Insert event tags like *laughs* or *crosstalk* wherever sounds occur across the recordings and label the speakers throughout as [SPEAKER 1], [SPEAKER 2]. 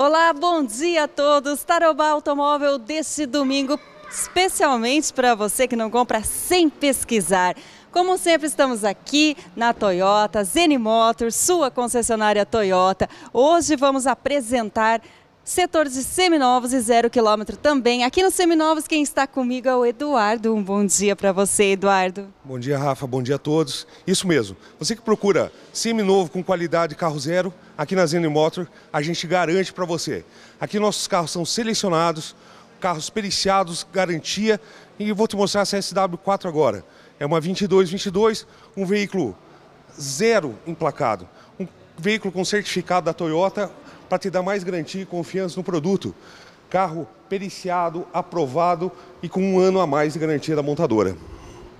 [SPEAKER 1] Olá, bom dia a todos. Tarobá Automóvel desse domingo, especialmente para você que não compra sem pesquisar. Como sempre, estamos aqui na Toyota, Zen Motors, sua concessionária Toyota. Hoje vamos apresentar setores de seminovos e zero quilômetro também. Aqui no Seminovos, quem está comigo é o Eduardo. Um bom dia para você, Eduardo.
[SPEAKER 2] Bom dia, Rafa. Bom dia a todos. Isso mesmo. Você que procura seminovo com qualidade carro zero, aqui na Zeno Motor, a gente garante para você. Aqui nossos carros são selecionados, carros periciados, garantia. E vou te mostrar a sw 4 agora. É uma 2222, um veículo zero emplacado. Um veículo com certificado da Toyota para te dar mais garantia e confiança no produto. Carro periciado, aprovado e com um ano a mais de garantia da montadora.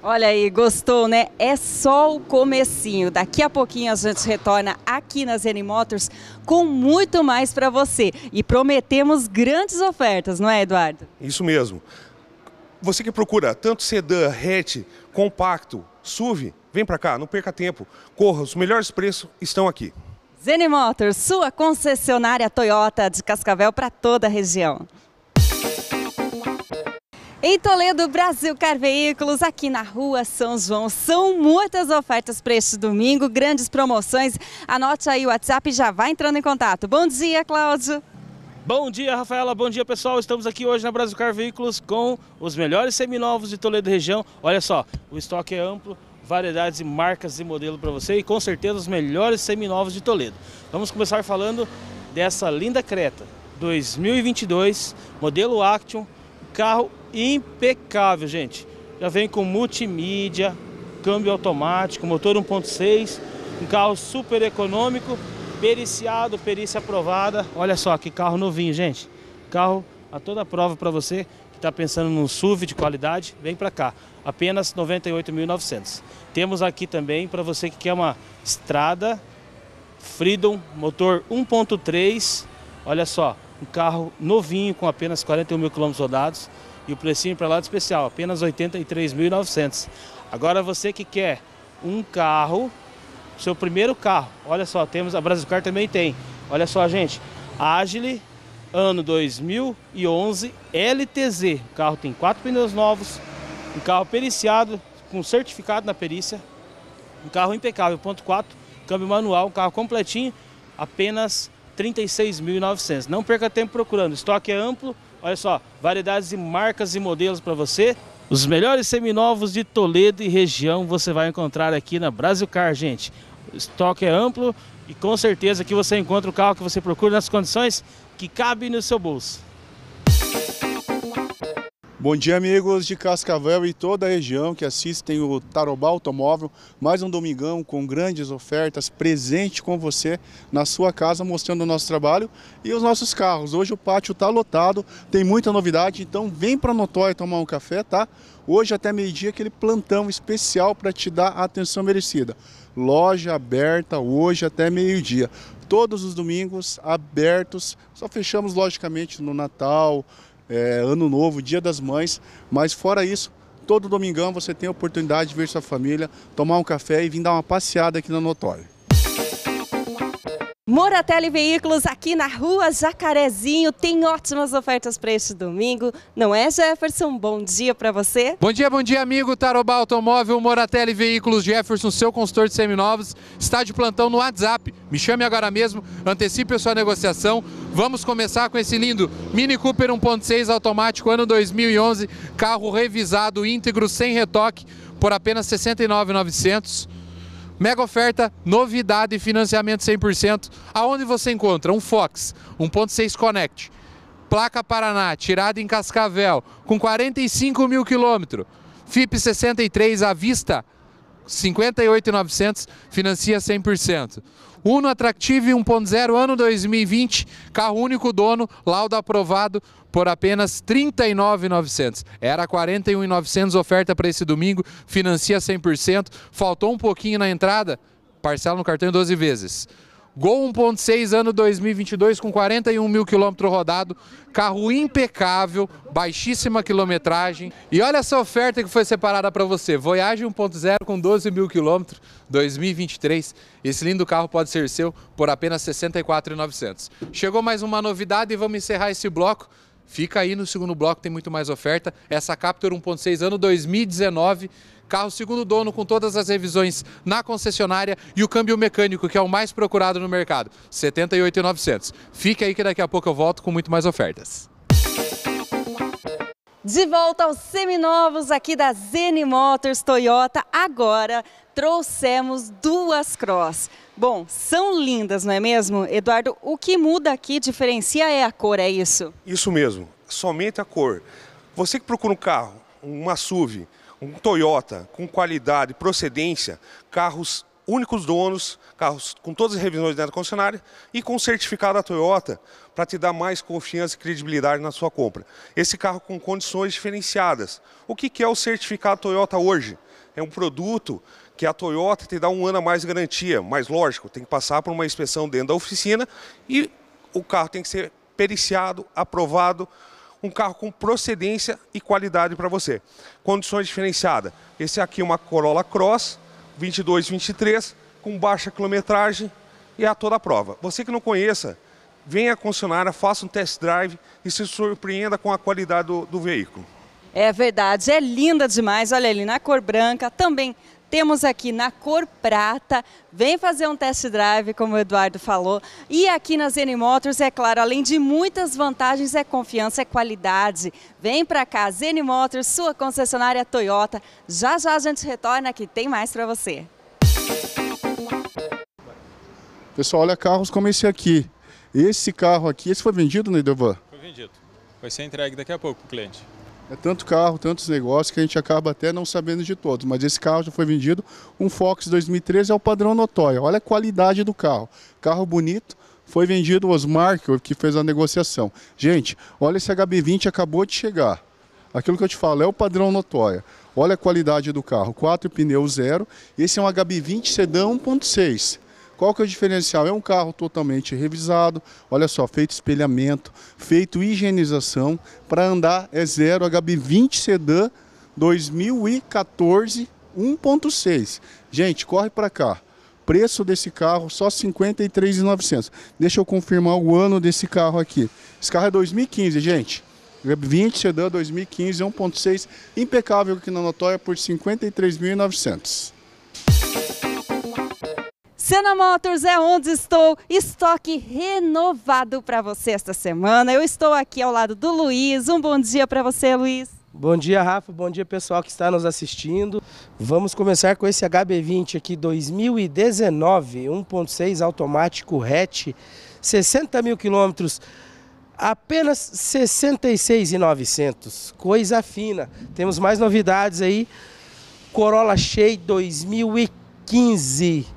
[SPEAKER 1] Olha aí, gostou, né? É só o comecinho. Daqui a pouquinho a gente retorna aqui na Zen Motors com muito mais para você. E prometemos grandes ofertas, não é, Eduardo?
[SPEAKER 2] Isso mesmo. Você que procura tanto sedã, hatch, compacto, SUV, vem para cá, não perca tempo. Corra, os melhores
[SPEAKER 1] preços estão aqui. Zeni Motors, sua concessionária Toyota de Cascavel para toda a região. Em Toledo, Brasil Car Veículos, aqui na rua São João. São muitas ofertas para este domingo, grandes promoções. Anote aí o WhatsApp e já vai entrando em contato. Bom dia, Cláudio.
[SPEAKER 3] Bom dia, Rafaela. Bom dia, pessoal. Estamos aqui hoje na Brasil Car Veículos com os melhores seminovos de Toledo região. Olha só, o estoque é amplo, variedades, e marcas e modelo para você e com certeza os melhores seminovos de Toledo. Vamos começar falando dessa linda Creta 2022, modelo Action, carro impecável, gente. Já vem com multimídia, câmbio automático, motor 1.6, um carro super econômico, periciado, perícia aprovada. Olha só que carro novinho, gente. Carro a toda prova para você está pensando num SUV de qualidade, vem para cá. Apenas R$ 98.900. Temos aqui também para você que quer uma estrada Freedom, motor 1.3. Olha só, um carro novinho com apenas 41 mil quilômetros rodados e o precinho para lá especial, apenas R$ 83.900. Agora você que quer um carro, seu primeiro carro, olha só, temos a Brasilcar também tem. Olha só, gente, Agile ano 2011 LTZ. O carro tem quatro pneus novos, um carro periciado, com certificado na perícia, um carro impecável, ponto 4, câmbio manual, um carro completinho, apenas 36.900. Não perca tempo procurando, o estoque é amplo, olha só, variedades de marcas e modelos para você. Os melhores seminovos de Toledo e região você vai encontrar aqui na Brasil Car, gente. O estoque é amplo, e com certeza que você encontra o carro que você procura nas condições que cabe no seu bolso.
[SPEAKER 4] Bom dia, amigos de Cascavel e toda a região que assistem o Tarobá Automóvel. Mais um domingão com grandes ofertas, presente com você na sua casa, mostrando o nosso trabalho e os nossos carros. Hoje o pátio está lotado, tem muita novidade, então vem para Notóia tomar um café, tá? Hoje até meio-dia aquele plantão especial para te dar a atenção merecida loja aberta hoje até meio-dia. Todos os domingos abertos, só fechamos logicamente no Natal, é, Ano Novo, Dia das Mães, mas fora isso, todo domingão você tem a oportunidade de ver sua família, tomar um café e vir dar uma passeada aqui na Música
[SPEAKER 1] Moratelli Veículos aqui na rua Jacarezinho tem ótimas ofertas para este domingo, não é Jefferson? Bom dia para você.
[SPEAKER 5] Bom dia, bom dia amigo Taroba Automóvel, Moratelli Veículos, Jefferson, seu consultor de seminovos, está de plantão no WhatsApp. Me chame agora mesmo, antecipe a sua negociação. Vamos começar com esse lindo Mini Cooper 1.6 automático, ano 2011, carro revisado, íntegro, sem retoque, por apenas R$ 69,900. Mega oferta, novidade e financiamento 100%. Aonde você encontra um Fox 1.6 Connect, placa Paraná, tirada em Cascavel, com 45 mil quilômetros, FIP 63 à vista, 58,900, financia 100%. Uno Attractive 1.0 ano 2020, carro único dono, laudo aprovado por apenas R$ 39.900. Era R$ 41.900 oferta para esse domingo, financia 100%, faltou um pouquinho na entrada, parcela no cartão em 12 vezes. Gol 1.6 ano 2022 com 41 mil quilômetros rodado, carro impecável, baixíssima quilometragem. E olha essa oferta que foi separada para você, Voyage 1.0 com 12 mil quilômetros 2023. Esse lindo carro pode ser seu por apenas 64.900. Chegou mais uma novidade e vamos encerrar esse bloco. Fica aí no segundo bloco, tem muito mais oferta. Essa Captur 1.6 ano 2019 Carro segundo dono com todas as revisões na concessionária e o câmbio mecânico, que é o mais procurado no mercado, 78.900. Fique aí que daqui a pouco eu volto com muito mais ofertas.
[SPEAKER 1] De volta aos seminovos aqui da Zen Motors Toyota. Agora trouxemos duas cross. Bom, são lindas, não é mesmo? Eduardo, o que muda aqui, diferencia é a cor, é isso?
[SPEAKER 2] Isso mesmo, somente a cor. Você que procura um carro, uma SUV, um Toyota com qualidade, procedência, carros únicos donos, carros com todas as revisões dentro da concessionária e com certificado da Toyota para te dar mais confiança e credibilidade na sua compra. Esse carro com condições diferenciadas. O que, é o certificado Toyota hoje? É um produto que a Toyota te dá um ano a mais de garantia, mas lógico, tem que passar por uma inspeção dentro da oficina e o carro tem que ser periciado, aprovado, um carro com procedência e qualidade para você. Condições diferenciadas. Esse aqui é uma Corolla Cross 2223 com baixa quilometragem e é a toda a prova. Você que não conheça, venha à concessionária, faça um test drive e se surpreenda com a qualidade do, do veículo.
[SPEAKER 1] É verdade, é linda demais. Olha ali na cor branca, também temos aqui na cor prata, vem fazer um test drive, como o Eduardo falou. E aqui na Zen Motors, é claro, além de muitas vantagens, é confiança, é qualidade. Vem para cá, Zen Motors, sua concessionária Toyota. Já já a gente retorna que tem mais para você.
[SPEAKER 4] Pessoal, olha carros como esse aqui. Esse carro aqui, esse foi vendido, né Idovan?
[SPEAKER 6] foi vendido. Vai ser entregue daqui a pouco para o cliente.
[SPEAKER 4] É tanto carro, tantos negócios que a gente acaba até não sabendo de todos. Mas esse carro já foi vendido. Um Fox 2013 é o padrão notório. Olha a qualidade do carro. Carro bonito. Foi vendido o Osmar, que fez a negociação. Gente, olha esse HB20 acabou de chegar. Aquilo que eu te falo é o padrão notório. Olha a qualidade do carro. Quatro pneus zero. Esse é um HB20 sedã 1.6. Qual que é o diferencial? É um carro totalmente revisado, olha só, feito espelhamento, feito higienização, para andar é zero HB20 Sedan 2014 1.6. Gente, corre para cá. Preço desse carro só 53.900. Deixa eu confirmar o ano desse carro aqui. Esse carro é 2015, gente. 20 Sedan 2015 1.6 impecável aqui na notória por 53.900.
[SPEAKER 1] Sena Motors é onde estou. Estoque renovado para você esta semana. Eu estou aqui ao lado do Luiz. Um bom dia para você, Luiz.
[SPEAKER 7] Bom dia, Rafa. Bom dia, pessoal que está nos assistindo. Vamos começar com esse HB20 aqui 2019, 1.6 automático hatch, 60 mil quilômetros, apenas 66,900. Coisa fina. Temos mais novidades aí. Corolla Shea 2015.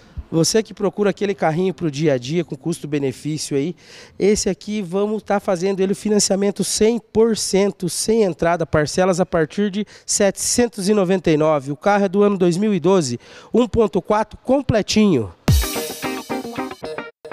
[SPEAKER 7] Você que procura aquele carrinho para o dia a dia com custo-benefício aí, esse aqui vamos estar tá fazendo ele financiamento 100%, sem entrada, parcelas a partir de 799. O carro é do ano 2012, 1.4 completinho.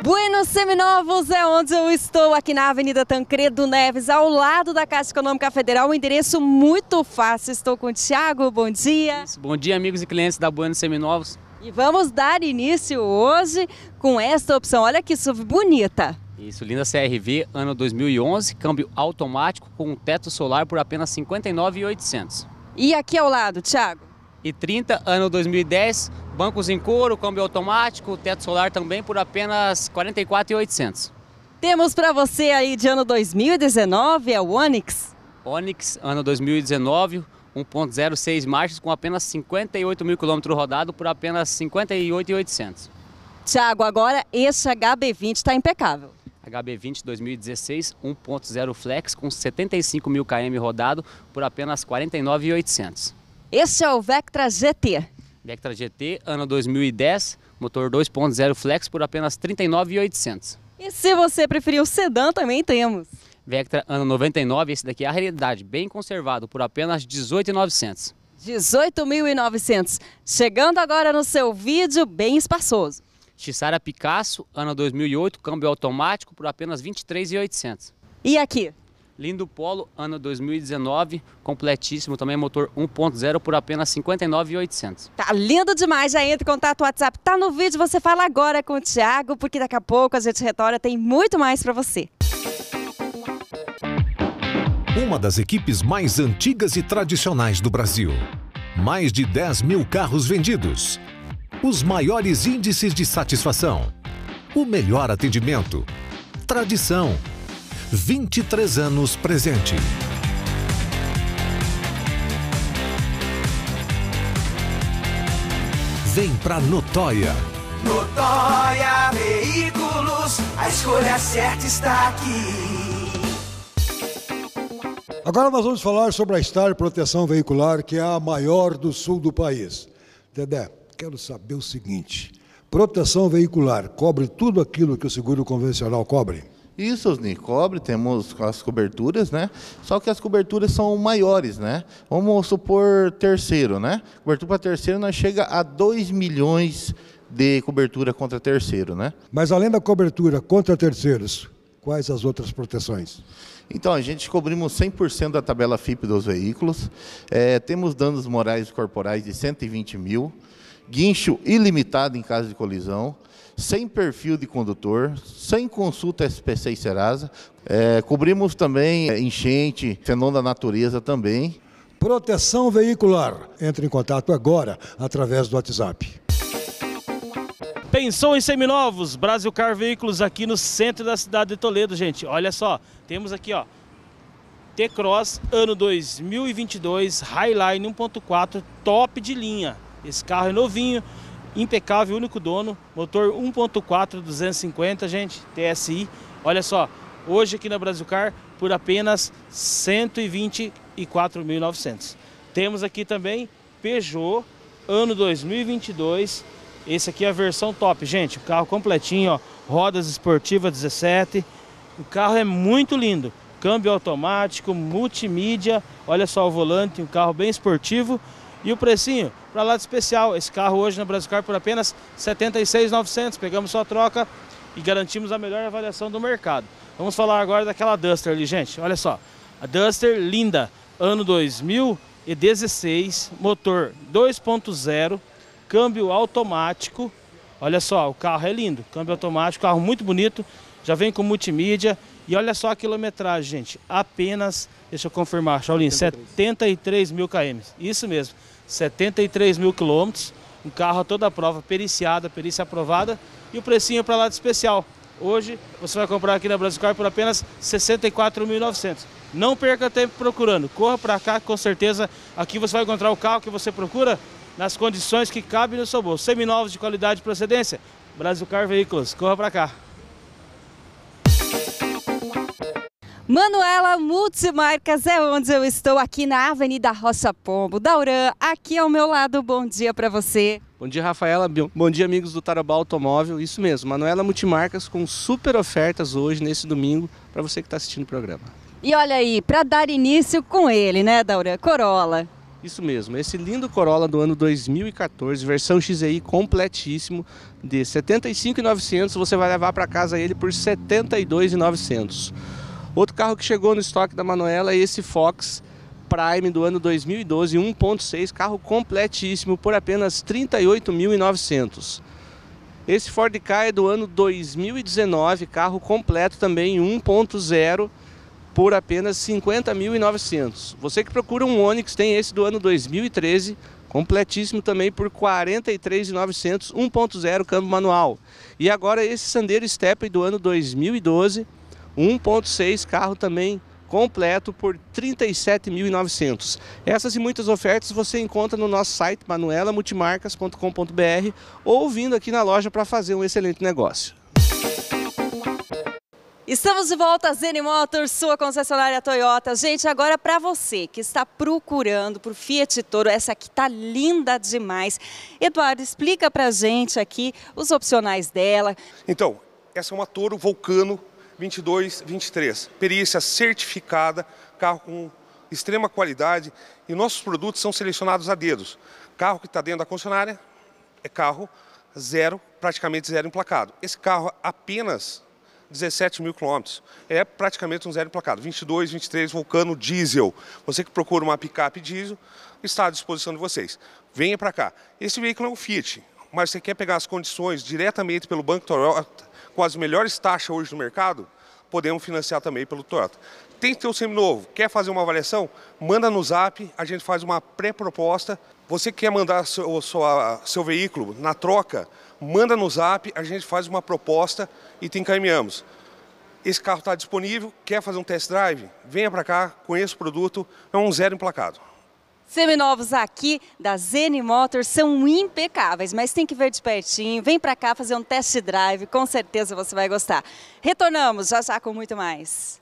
[SPEAKER 1] Buenos Seminovos é onde eu estou, aqui na Avenida Tancredo Neves, ao lado da Caixa Econômica Federal. Um endereço muito fácil. Estou com o Tiago, bom dia. Isso,
[SPEAKER 6] bom dia, amigos e clientes da Buenos Seminovos.
[SPEAKER 1] E vamos dar início hoje com esta opção. Olha que SUV bonita.
[SPEAKER 6] Isso, linda CRV, ano 2011, câmbio automático com teto solar por apenas R$ 59.800. E aqui ao lado, Thiago? E 30, ano 2010, bancos em couro, câmbio automático, teto solar também por apenas R$ 44.800.
[SPEAKER 1] Temos para você aí de ano 2019, é o Onix.
[SPEAKER 6] Onix, ano 2019, 1.06 marchas com apenas 58 mil quilômetros rodados por apenas 58,800.
[SPEAKER 1] Tiago, agora esse HB20 está impecável.
[SPEAKER 6] HB20 2016 1.0 Flex com 75 mil km rodado por apenas 49,800. Tá
[SPEAKER 1] esse é o Vectra GT.
[SPEAKER 6] Vectra GT, ano 2010, motor 2.0 Flex por apenas 39,800.
[SPEAKER 1] E se você preferir o sedã, também temos.
[SPEAKER 6] Vectra ano 99, esse daqui é a realidade, bem conservado, por apenas 18,900.
[SPEAKER 1] 18.900, chegando agora no seu vídeo bem espaçoso.
[SPEAKER 6] Chissara Picasso, ano 2008, câmbio automático por apenas 23.800. E aqui? Lindo Polo, ano 2019, completíssimo, também motor 1.0 por apenas 59.800.
[SPEAKER 1] Tá lindo demais, já entra em contato, WhatsApp tá no vídeo, você fala agora com o Thiago, porque daqui a pouco a gente retorna, tem muito mais para você
[SPEAKER 8] uma das equipes mais antigas e tradicionais do Brasil. Mais de 10 mil carros vendidos. Os maiores índices de satisfação. O melhor atendimento. Tradição. 23 anos presente. Vem pra Notóia.
[SPEAKER 7] Notóia Veículos, a escolha certa está aqui.
[SPEAKER 9] Agora nós vamos falar sobre a Star Proteção Veicular, que é a maior do sul do país. Dedé, quero saber o seguinte: proteção veicular cobre tudo aquilo que o seguro convencional cobre?
[SPEAKER 10] Isso, Osni, cobre, temos as coberturas, né? Só que as coberturas são maiores, né? Vamos supor terceiro, né? Cobertura para terceiro nós chega a 2 milhões de cobertura contra terceiro, né?
[SPEAKER 9] Mas além da cobertura contra terceiros, quais as outras
[SPEAKER 10] proteções? Então, a gente cobrimos 100% da tabela FIP dos veículos, é, temos danos morais e corporais de 120 mil, guincho ilimitado em caso de colisão, sem perfil de condutor, sem consulta SPC e Serasa. É, cobrimos também é, enchente, fenômeno da natureza também. Proteção veicular. Entre em contato agora através do WhatsApp.
[SPEAKER 3] Pensou em seminovos? Brasil Car Veículos aqui no centro da cidade de Toledo, gente. Olha só, temos aqui, ó, T-Cross ano 2022, Highline 1.4, top de linha. Esse carro é novinho, impecável, único dono, motor 1.4 250, gente, TSI. Olha só, hoje aqui na Brasilcar por apenas 124.900. Temos aqui também Peugeot ano 2022. Esse aqui é a versão top, gente, o carro completinho, ó, rodas esportivas 17, o carro é muito lindo, câmbio automático, multimídia, olha só o volante, um carro bem esportivo. E o precinho, para lá de especial, esse carro hoje na Brascar por apenas R$ 76.900, pegamos só troca e garantimos a melhor avaliação do mercado. Vamos falar agora daquela Duster ali, gente, olha só. A Duster linda, ano 2016, motor 2.0, câmbio automático. Olha só, o carro é lindo, câmbio automático, carro muito bonito já vem com multimídia. E olha só a quilometragem, gente. Apenas, deixa eu confirmar, Shaolin, 73, mil km. Isso mesmo, 73 mil quilômetros. Um carro a toda prova, periciada, perícia aprovada. E o precinho para lá de especial. Hoje você vai comprar aqui na Brasilcar por apenas R$ 64.900. Não perca tempo procurando. Corra para cá, com certeza aqui você vai encontrar o carro que você procura nas condições que cabem no seu bolso. Seminovos de qualidade e procedência. Brasil Car Veículos, corra para cá.
[SPEAKER 1] Manuela Multimarcas é onde eu estou aqui na Avenida Rocha Pombo, Dauran, aqui ao meu lado. Bom dia para você.
[SPEAKER 11] Bom dia, Rafaela. Bom dia, amigos do Tarabá Automóvel. Isso mesmo, Manuela Multimarcas com super ofertas hoje, nesse domingo, para você que está assistindo o programa.
[SPEAKER 1] E olha aí, para dar início com ele, né, Dauran? Corolla.
[SPEAKER 11] Isso mesmo, esse lindo Corolla do ano 2014, versão XEI completíssimo, de 75.900, você vai levar para casa ele por 72.900. Outro carro que chegou no estoque da Manuela é esse Fox Prime do ano 2012, 1.6, carro completíssimo por apenas 38.900. Esse Ford Ka é do ano 2019, carro completo também 1.0 por apenas 50.900. Você que procura um Onix tem esse do ano 2013, completíssimo também por 43.900, 1.0 câmbio manual. E agora esse Sandero Step do ano 2012 1.6 carro também completo por R$ 37.900. Essas e muitas ofertas você encontra no nosso site manuelamultimarcas.com.br ou vindo aqui na loja para fazer um excelente negócio.
[SPEAKER 1] Estamos de volta, Zene Motors, sua concessionária Toyota. Gente, agora para você que está procurando por Fiat Toro, essa aqui tá linda demais. Eduardo, explica para gente aqui os opcionais dela.
[SPEAKER 2] Então, essa é uma Toro Vulcano 22, 23. Perícia certificada, carro com extrema qualidade e nossos produtos são selecionados a dedos. Carro que está dentro da concessionária é carro zero, praticamente zero emplacado. Esse carro é apenas 17 mil quilômetros. É praticamente um zero emplacado. 22, 23, Vulcano diesel. Você que procura uma picape diesel, está à disposição de vocês. Venha para cá. Esse veículo é um Fiat, mas você quer pegar as condições diretamente pelo Banco Toyota com as melhores taxas hoje no mercado, podemos financiar também pelo Toyota. Tem teu seminovo, quer fazer uma avaliação? Manda no zap, a gente faz uma pré-proposta. Você quer mandar seu, sua, seu veículo na troca? Manda no zap, a gente faz uma proposta e te encaminhamos. Esse carro está disponível, quer fazer um test drive? Venha para cá, conheça o produto, é um zero emplacado.
[SPEAKER 1] Seminovos aqui da Zen Motors são impecáveis, mas tem que ver de pertinho. Vem para cá fazer um test drive, com certeza você vai gostar. Retornamos já já com muito mais.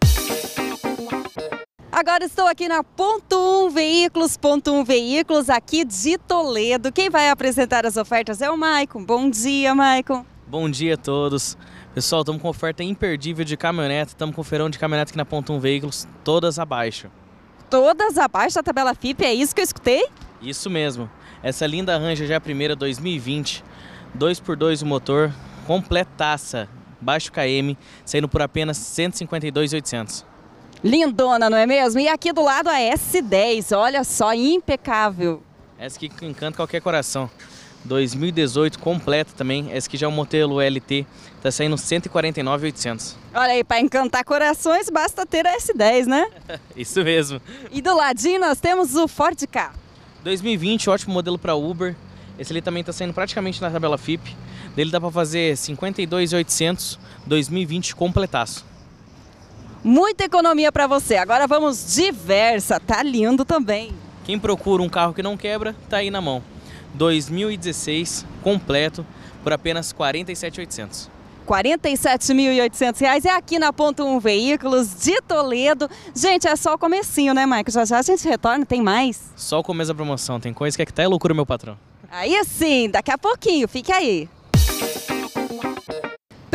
[SPEAKER 1] Agora estou aqui na Ponto 1 Veículos, Ponto 1 Veículos aqui de Toledo. Quem vai apresentar as ofertas é o Maicon. Bom dia,
[SPEAKER 12] Maicon. Bom dia a todos. Pessoal, estamos com oferta imperdível de caminhonete, estamos com feirão de caminhonete aqui na Ponto 1 Veículos, todas abaixo
[SPEAKER 1] todas abaixo da tabela FIP, é isso que eu escutei?
[SPEAKER 12] Isso mesmo. Essa linda Ranger já é primeira 2020, 2x2 o motor, completaça, baixo KM, saindo por apenas 152,800.
[SPEAKER 1] Lindona, não é mesmo? E aqui do lado a S10, olha só, impecável.
[SPEAKER 12] Essa que encanta qualquer coração. 2018 completa também. Esse aqui já é um modelo LT, tá saindo 149,800.
[SPEAKER 1] Olha aí, para encantar corações basta ter a S10, né?
[SPEAKER 12] *laughs* Isso mesmo.
[SPEAKER 1] E do ladinho nós temos o Ford K.
[SPEAKER 12] 2020, ótimo modelo para Uber. Esse ali também está saindo praticamente na tabela FIP. Dele dá para fazer 52,800, 2020 completaço.
[SPEAKER 1] Muita economia para você. Agora vamos diversa, tá lindo também.
[SPEAKER 12] Quem procura um carro que não quebra, tá aí na mão. 2016 completo por apenas R$ 47,800.
[SPEAKER 1] R$ 47.800 é aqui na Ponto 1 Veículos de Toledo. Gente, é só o comecinho, né, Maicon? Já já a gente retorna, tem mais?
[SPEAKER 12] Só o começo da promoção, tem coisa que é que tá é loucura, meu patrão.
[SPEAKER 1] Aí sim, daqui a pouquinho, fique aí.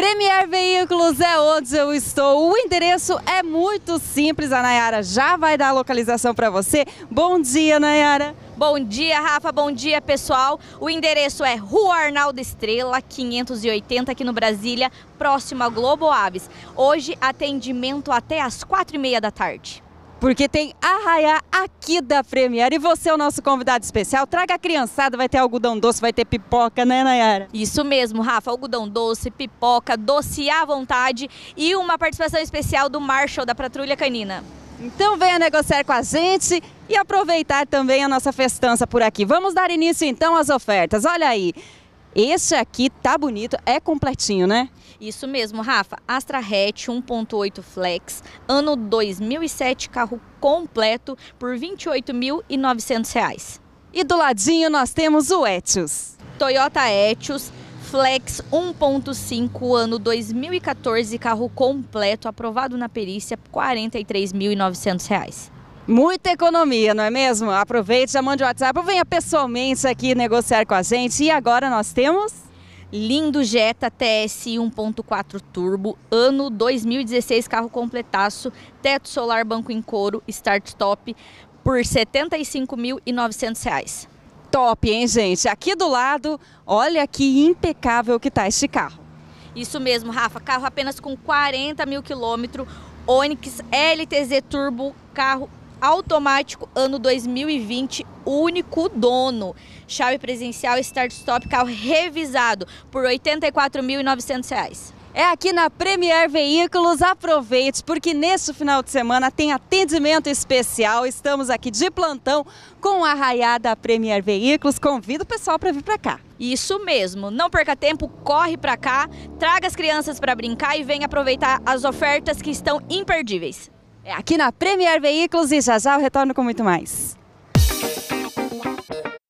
[SPEAKER 1] Premier Veículos é onde eu estou. O endereço é
[SPEAKER 13] muito simples, a Nayara já vai dar a localização para você. Bom dia, Nayara. Bom dia, Rafa. Bom dia, pessoal. O endereço é Rua Arnaldo Estrela, 580, aqui no Brasília, próximo à Globo Aves. Hoje, atendimento até às quatro e meia da tarde
[SPEAKER 1] porque tem arraiá aqui da Premier. E você é o nosso
[SPEAKER 13] convidado especial. Traga a criançada, vai ter algodão doce, vai ter pipoca, né, Nayara? Isso mesmo, Rafa. Algodão doce, pipoca, doce à vontade e uma participação especial do Marshall, da Patrulha Canina.
[SPEAKER 1] Então venha negociar com a gente e aproveitar também a nossa festança por aqui. Vamos dar início então às ofertas. Olha aí, esse aqui tá
[SPEAKER 13] bonito, é completinho, né? Isso mesmo, Rafa. Astra Hatch 1.8 Flex, ano 2007, carro completo por R$ 28.900. E do ladinho nós temos o Etios. Toyota Etios Flex 1.5, ano 2014, carro completo, aprovado na perícia, R$ 43.900. Muita economia, não é mesmo? Aproveite, já mande o WhatsApp ou venha pessoalmente aqui negociar com a gente. E agora nós temos... Lindo Jetta TS 1.4 Turbo, ano 2016, carro completaço, teto solar, banco em couro, start top por R$ 75.900. Top, hein, gente? Aqui do lado, olha que impecável que
[SPEAKER 1] tá este carro.
[SPEAKER 13] Isso mesmo, Rafa, carro apenas com 40 mil quilômetros, Onix LTZ Turbo, carro automático ano 2020, único dono. Chave presencial Start Stop carro revisado por R$ 84.900. É aqui na Premier Veículos. Aproveite, porque
[SPEAKER 1] neste final de semana tem atendimento especial. Estamos aqui de plantão com a
[SPEAKER 13] raiada Premier Veículos. Convido o pessoal para vir para cá. Isso mesmo. Não perca tempo, corre para cá, traga as crianças para brincar e venha aproveitar as ofertas que estão imperdíveis. É
[SPEAKER 1] aqui na Premier Veículos e já já eu retorno com muito mais.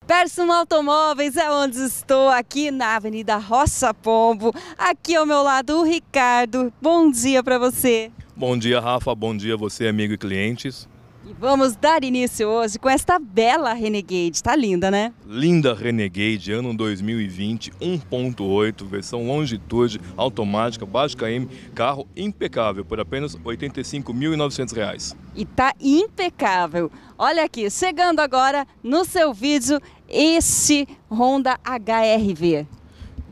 [SPEAKER 1] Versum Automóveis é onde estou, aqui na Avenida Rocha Pombo. Aqui ao meu lado o Ricardo. Bom dia para você.
[SPEAKER 14] Bom dia, Rafa. Bom dia você, amigo e clientes.
[SPEAKER 1] E vamos dar início hoje com esta bela Renegade. Tá linda, né?
[SPEAKER 14] Linda Renegade, ano 2020, 1.8, versão longitude, automática, baixo KM, carro impecável, por apenas R$ 85.900.
[SPEAKER 1] E tá impecável. Olha aqui, chegando agora no seu vídeo, este Honda HRV.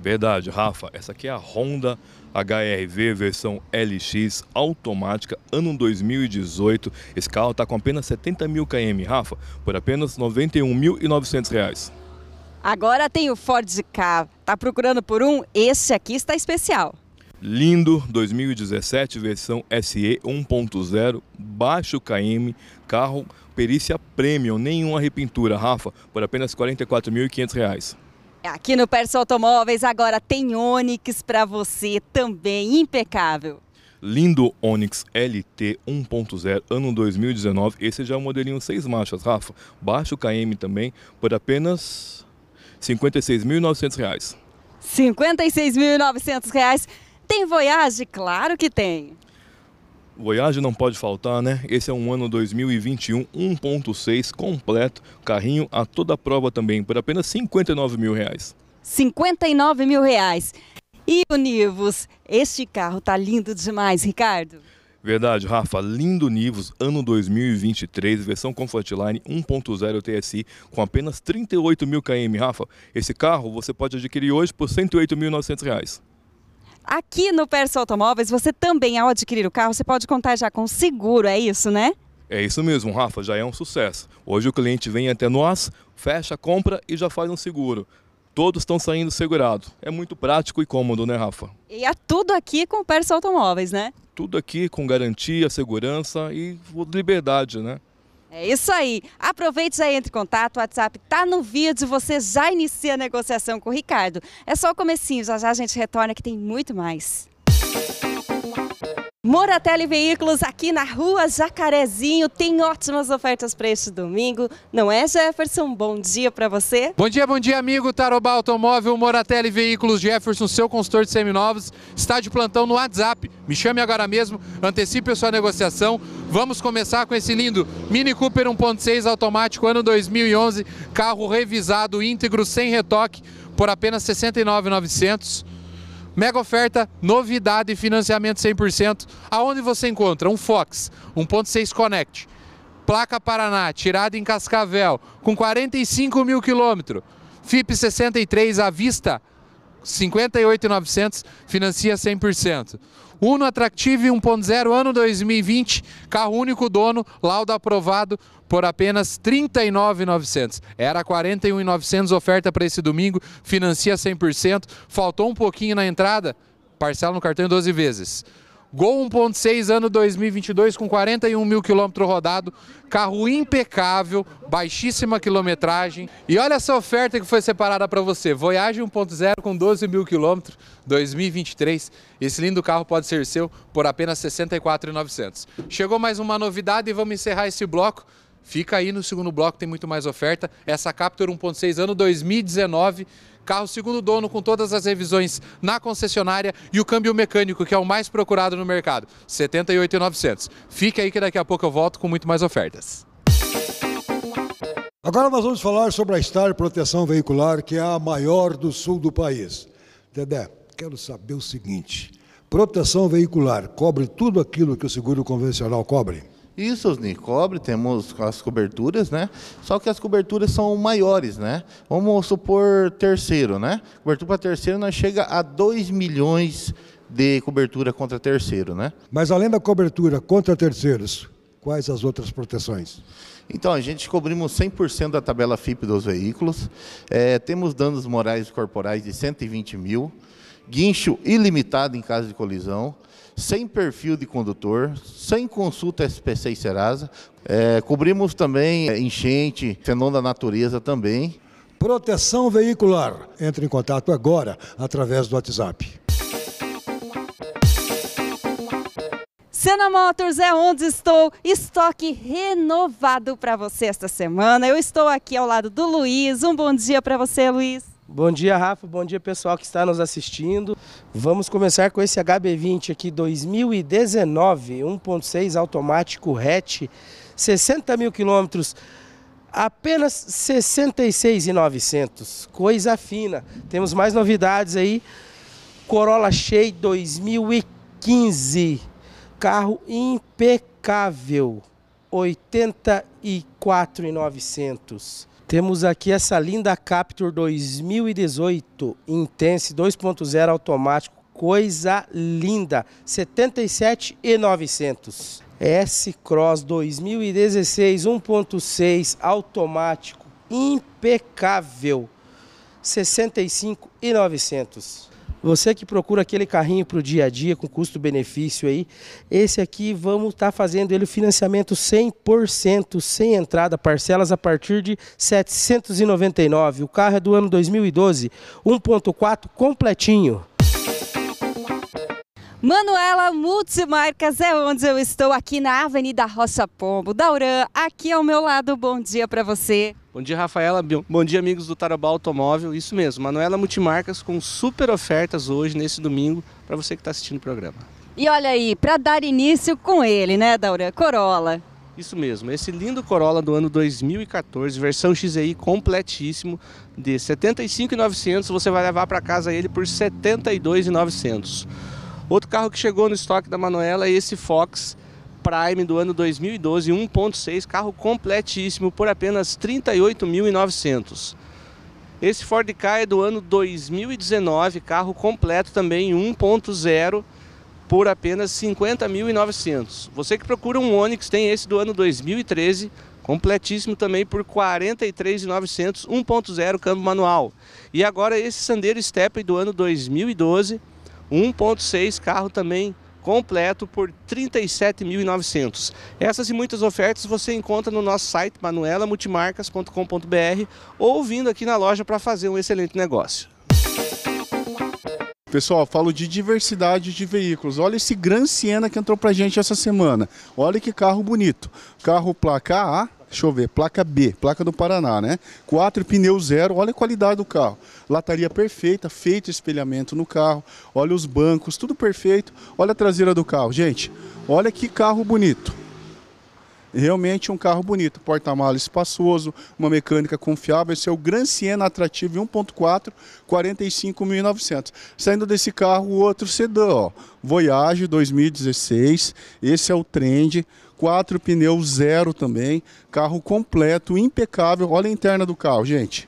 [SPEAKER 14] Verdade, Rafa, essa aqui é a Honda HRV HRV versão LX automática, ano 2018. Esse carro está com apenas 70 mil km, Rafa, por apenas R$ 91.900.
[SPEAKER 1] Agora tem o Ford Ka. Tá procurando por um? Esse aqui está especial.
[SPEAKER 14] Lindo 2017, versão SE 1.0, baixo KM, carro perícia premium, nenhuma repintura, Rafa, por apenas R$ 44.500.
[SPEAKER 1] Aqui no Perso Automóveis agora tem Onix para você também impecável.
[SPEAKER 14] Lindo Onix LT 1.0 ano 2019. Esse já é um modelinho 6 marchas, Rafa. Baixo KM também por apenas R$ 56.900. R$
[SPEAKER 1] 56.900. Tem Voyage? Claro que tem.
[SPEAKER 14] Voyage não pode faltar, né? Esse é um ano 2021 1.6 completo, carrinho a toda prova também, por apenas 59 mil reais.
[SPEAKER 1] 59 mil reais. E o Nivus, este carro tá lindo demais, Ricardo.
[SPEAKER 14] Verdade, Rafa. Lindo Nivus, ano 2023, versão Comfortline 1.0 TSI, com apenas 38 mil km. Rafa, esse carro você pode adquirir hoje por R$ 108.900.
[SPEAKER 1] Aqui no Perso Automóveis, você também, ao adquirir o carro, você pode contar já com seguro, é isso, né?
[SPEAKER 14] É isso mesmo, Rafa, já é um sucesso. Hoje o cliente vem até nós, fecha a compra e já faz um seguro. Todos estão saindo segurados. É muito prático e cômodo, né, Rafa?
[SPEAKER 1] E é tudo aqui com o Perso Automóveis, né?
[SPEAKER 14] Tudo aqui com garantia, segurança e liberdade, né?
[SPEAKER 1] É isso aí. Aproveite e entre em contato. O WhatsApp tá no vídeo. Você já inicia a negociação com o Ricardo. É só o comecinho. Já já a gente retorna que tem muito mais. Moratelli Veículos aqui na rua Jacarezinho tem ótimas ofertas para este domingo, não é Jefferson? Bom dia para você.
[SPEAKER 5] Bom dia, bom dia amigo Taroba Automóvel, Moratelli Veículos, Jefferson, seu consultor de seminovos, está de plantão no WhatsApp. Me chame agora mesmo, antecipe a sua negociação. Vamos começar com esse lindo Mini Cooper 1.6 automático, ano 2011, carro revisado, íntegro, sem retoque, por apenas 69,900. Mega oferta, novidade e financiamento 100%. Aonde você encontra um Fox 1.6 Connect, placa Paraná, tirada em Cascavel, com 45 mil quilômetros, FIP 63 à vista, 58,900, financia 100%. Uno Attractive 1.0 ano 2020, carro único dono, laudo aprovado, por apenas R$ 39.900. Era R$ 41.900 oferta para esse domingo, financia 100%, faltou um pouquinho na entrada, parcela no cartão em 12 vezes. Gol 1.6 ano 2022 com 41 mil quilômetros rodado, carro impecável, baixíssima quilometragem. E olha essa oferta que foi separada para você, Voyage 1.0 com 12 mil quilômetros 2023. Esse lindo carro pode ser seu por apenas 64.900. Chegou mais uma novidade e vamos encerrar esse bloco Fica aí no segundo bloco, tem muito mais oferta. Essa Captur 1.6 ano 2019, carro segundo dono com todas as revisões na concessionária e o câmbio mecânico, que é o mais procurado no mercado, 78.900. fica aí que daqui a pouco eu volto com muito mais ofertas. Agora nós vamos
[SPEAKER 9] falar sobre a Star Proteção Veicular, que é a maior do sul do país. Dedé, quero saber o seguinte: proteção veicular cobre tudo aquilo que o seguro convencional
[SPEAKER 10] cobre? Isso, Osni, cobre, temos as coberturas, né? Só que as coberturas são maiores, né? Vamos supor terceiro, né? Cobertura para terceiro nós chega a 2 milhões de cobertura contra terceiro, né? Mas além da cobertura contra
[SPEAKER 9] terceiros,
[SPEAKER 10] quais as outras
[SPEAKER 9] proteções?
[SPEAKER 10] Então, a gente cobrimos 100% da tabela FIP dos veículos, é, temos danos morais e corporais de 120 mil, guincho ilimitado em caso de colisão, sem perfil de condutor, sem consulta SPC e Serasa. É, cobrimos também é, enchente, fenômeno da natureza também. Proteção veicular. Entre em contato agora através do
[SPEAKER 9] WhatsApp.
[SPEAKER 1] Sena Motors é onde estou. Estoque renovado para você esta semana. Eu estou aqui ao lado do Luiz. Um bom dia para você, Luiz.
[SPEAKER 7] Bom dia, Rafa. Bom dia, pessoal que está nos assistindo. Vamos começar com esse HB20 aqui 2019, 1.6 automático hatch, 60 mil quilômetros, apenas 66,900. Coisa fina. Temos mais novidades aí. Corolla Shea 2015, carro impecável, 84,900. Temos aqui essa linda Captur 2018 Intense 2.0 automático, coisa linda, 77.900. S-Cross 2016 1.6 automático, impecável, 65.900. Você que procura aquele carrinho para o dia a dia com custo-benefício aí, esse aqui vamos estar tá fazendo ele financiamento 100%, sem entrada, parcelas a partir de 799. O carro é do ano 2012, 1.4 completinho.
[SPEAKER 1] Manuela Multimarcas é onde eu estou aqui na Avenida Rocha Pombo. Dauran, aqui ao meu lado, bom dia para você.
[SPEAKER 11] Bom dia, Rafaela. Bom dia, amigos do Tarobá Automóvel. Isso mesmo, Manuela Multimarcas com super ofertas hoje, nesse domingo, para você que está assistindo o programa.
[SPEAKER 1] E olha aí, para dar início com ele, né, Dauran?
[SPEAKER 11] Corolla. Isso mesmo, esse lindo Corolla do ano 2014, versão XEI completíssimo, de 75.900, você vai levar para casa ele por 72.900. Outro carro que chegou no estoque da Manuela é esse Fox Prime do ano 2012, 1.6, carro completíssimo por apenas 38.900. Esse Ford Ka é do ano 2019, carro completo também 1.0 por apenas 50.900. Você que procura um Onix tem esse do ano 2013, completíssimo também por 43.900, 1.0 câmbio manual. E agora esse Sandero Steppe do ano 2012, 1.6 carro também completo por 37.900. Essas e muitas ofertas você encontra no nosso site manuelamultimarcas.com.br ou vindo aqui na loja para fazer um excelente negócio.
[SPEAKER 4] Pessoal, falo de diversidade de veículos. Olha esse Gran Siena que entrou pra gente essa semana. Olha que carro bonito. Carro placa A, deixa eu ver, placa B, placa do Paraná, né? Quatro pneu zero, olha a qualidade do carro. Lataria perfeita, feito espelhamento no carro, olha os bancos, tudo perfeito. Olha a traseira do carro, gente, olha que carro bonito. Realmente um carro bonito, porta-mala espaçoso, uma mecânica confiável. Esse é o Gran Siena Atrativo 1.4, 45.900. Saindo desse carro, o outro sedã, ó, Voyage 2016. Esse é o Trend, quatro pneus zero também, carro completo, impecável. Olha a interna do carro, gente.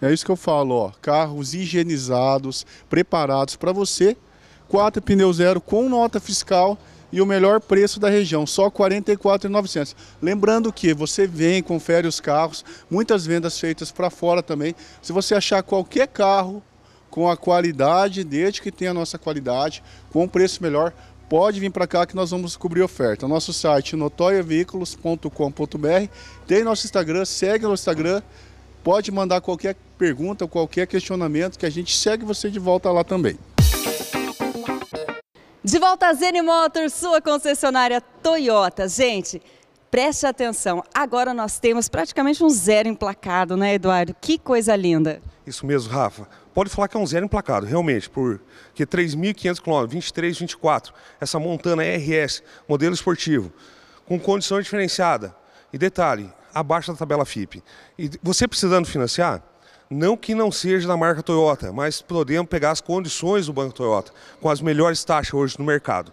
[SPEAKER 4] É isso que eu falo, ó, carros higienizados, preparados para você. Quatro pneus zero com nota fiscal e o melhor preço da região, só R$ 44.900. Lembrando que você vem, confere os carros, muitas vendas feitas para fora também. Se você achar qualquer carro com a qualidade, desde que tenha a nossa qualidade, com um preço melhor, pode vir para cá que nós vamos cobrir oferta. Nosso site notoriaveiculos.com.br, tem nosso Instagram, segue no Instagram, pode mandar qualquer pergunta, qualquer questionamento que a gente segue você de volta lá também.
[SPEAKER 1] De volta a Zen Motors, sua concessionária Toyota. Gente, preste atenção, agora nós temos praticamente um zero emplacado, né Eduardo? Que coisa linda!
[SPEAKER 2] Isso mesmo, Rafa pode falar que é um zero emplacado, realmente, porque 3.500 km, 23, 24, essa Montana RS, modelo esportivo, com condição diferenciada. E detalhe, abaixo da tabela FIP. E você precisando financiar, não que não seja da marca Toyota, mas podemos pegar as condições do Banco Toyota, com as melhores taxas hoje no mercado.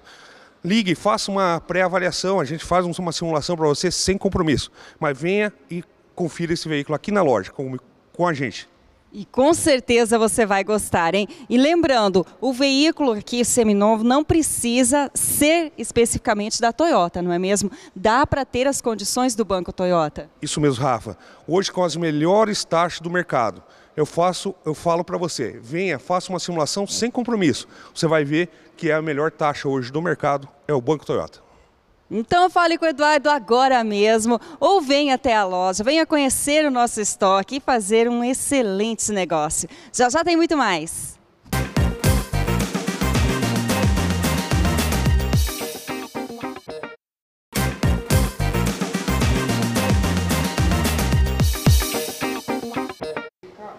[SPEAKER 2] Ligue, faça uma pré-avaliação, a gente faz uma simulação para você sem compromisso. Mas venha e confira esse veículo aqui na loja, com, com a gente.
[SPEAKER 1] E com certeza você vai gostar, hein? E lembrando, o veículo aqui seminovo não precisa ser especificamente da Toyota, não é mesmo? Dá para ter as condições do banco Toyota.
[SPEAKER 2] Isso mesmo, Rafa. Hoje com as melhores taxas do mercado. Eu faço, eu falo para você, venha, faça uma simulação sem compromisso. Você vai ver que é a melhor taxa hoje do mercado é o banco Toyota.
[SPEAKER 1] Então fale com o Eduardo agora mesmo ou venha até a loja, venha conhecer o nosso estoque e fazer um excelente negócio. Já já tem muito mais.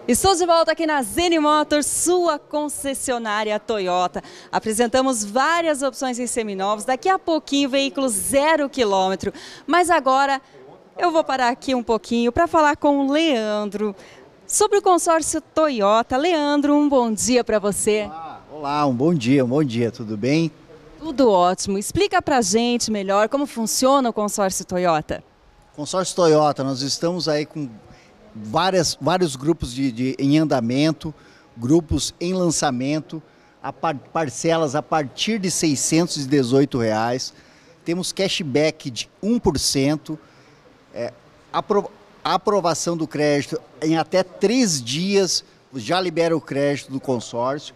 [SPEAKER 1] Estou de volta aqui na Zene Motors, sua concessionária Toyota. Apresentamos várias opções em seminovos, daqui a pouquinho veículo zero quilômetro. Mas agora eu vou parar aqui um pouquinho para falar com o Leandro sobre o consórcio Toyota. Leandro, um bom dia para você. Olá,
[SPEAKER 15] olá, um bom dia, um bom dia, tudo bem?
[SPEAKER 1] Tudo ótimo. Explica para a gente melhor como funciona o consórcio Toyota.
[SPEAKER 15] Consórcio Toyota, nós estamos aí com várias, vários grupos de, de, em andamento, grupos em lançamento, a par, parcelas a partir de R$ reais. Temos cashback de 1%, é, apro, aprovação do crédito em até três dias, já libera o crédito do consórcio.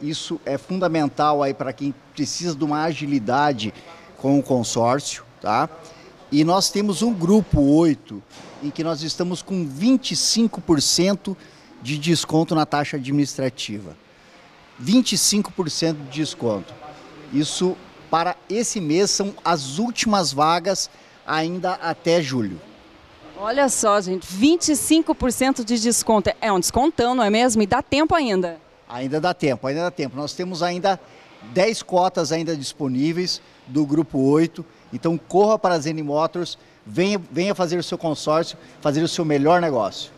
[SPEAKER 15] Isso é fundamental aí para quem precisa de uma agilidade com o consórcio, tá? E nós temos um grupo 8 em que nós estamos com 25% de desconto na taxa administrativa. 25% de desconto. Isso para esse mês são as últimas vagas ainda até julho.
[SPEAKER 1] Olha só, gente, 25% de desconto. É um descontão, não é mesmo? E dá tempo ainda. Ainda dá tempo,
[SPEAKER 15] ainda dá tempo. Nós temos ainda 10 cotas ainda disponíveis do grupo 8. Então corra para a Zen Motors venha, venha fazer o seu consórcio, fazer o seu melhor negócio.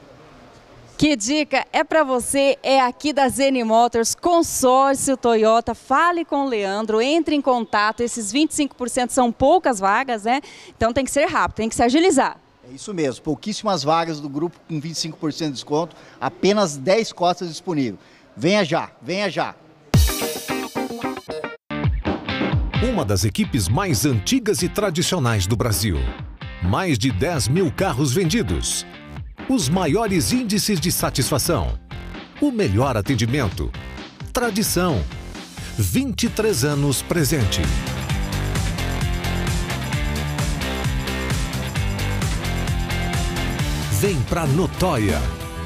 [SPEAKER 1] Que dica é para você, é aqui da Zen Motors, consórcio Toyota, fale com o Leandro, entre em contato, esses 25% são poucas vagas, né? Então tem que ser rápido, tem que se agilizar.
[SPEAKER 15] É isso mesmo, pouquíssimas vagas do grupo com 25% de desconto, apenas 10 cotas disponíveis. Venha já, venha já.
[SPEAKER 8] Uma das equipes mais antigas e tradicionais do Brasil mais de 10 mil carros vendidos, os maiores índices de satisfação, o melhor atendimento, tradição, 23 anos presente. Vem pra
[SPEAKER 9] Notóia.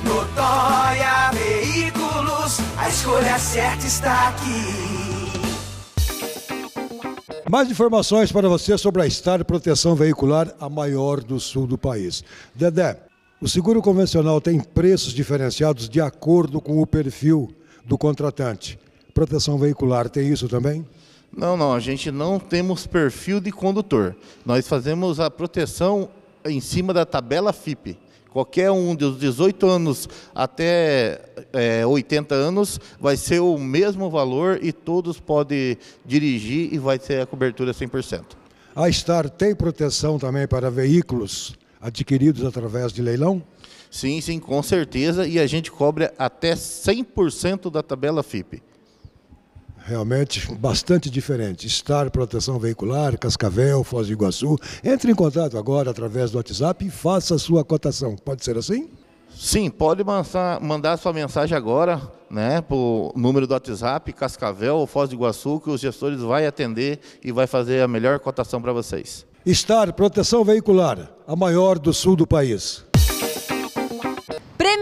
[SPEAKER 7] Notóia Veículos, a escolha certa está aqui.
[SPEAKER 9] Mais informações para você sobre a Star Proteção Veicular, a maior do sul do país. Dedé, o seguro convencional tem preços diferenciados de acordo com o perfil do contratante. Proteção veicular tem isso também?
[SPEAKER 10] Não, não, a gente não temos perfil de condutor. Nós fazemos a proteção em cima da tabela FIP. Qualquer um dos 18 anos até é, 80 anos vai ser o mesmo valor e todos podem dirigir e vai ter a cobertura 100%.
[SPEAKER 9] A Star tem proteção também para veículos adquiridos através de leilão?
[SPEAKER 10] Sim, sim, com certeza. E a gente cobra até 100% da tabela FIP
[SPEAKER 9] realmente bastante diferente. Estar Proteção Veicular, Cascavel, Foz do Iguaçu. Entre em contato agora através do WhatsApp e faça a sua cotação. Pode ser assim?
[SPEAKER 10] Sim, pode mandar, sua mensagem agora né, para número do WhatsApp, Cascavel ou Foz do Iguaçu, que os gestores vão atender e vai fazer a melhor cotação para vocês.
[SPEAKER 9] Estar Proteção Veicular, a maior do sul do país.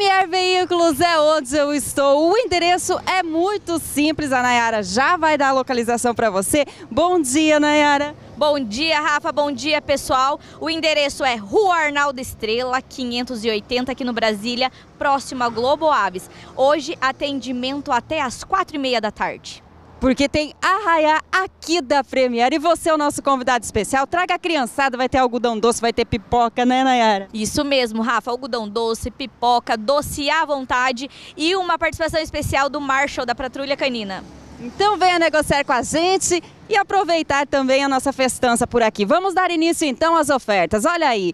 [SPEAKER 1] MR Veículos é onde eu estou. O endereço é muito
[SPEAKER 13] simples, a Nayara já vai dar a localização para você. Bom dia, Nayara. Bom dia, Rafa. Bom dia, pessoal. O endereço é Rua Arnaldo Estrela, 580, aqui no Brasília, próximo à Globo Aves. Hoje, atendimento até às quatro e meia da tarde
[SPEAKER 1] porque tem arraiá aqui da Premiere. E você é o nosso convidado especial.
[SPEAKER 13] Traga a criançada, vai ter algodão doce, vai ter pipoca, né, Nayara? Isso mesmo, Rafa. Algodão doce, pipoca, doce à vontade e uma participação especial do Marshall da Patrulha Canina.
[SPEAKER 1] Então venha negociar com a gente e aproveitar também a nossa festança por aqui. Vamos dar início então às ofertas. Olha aí,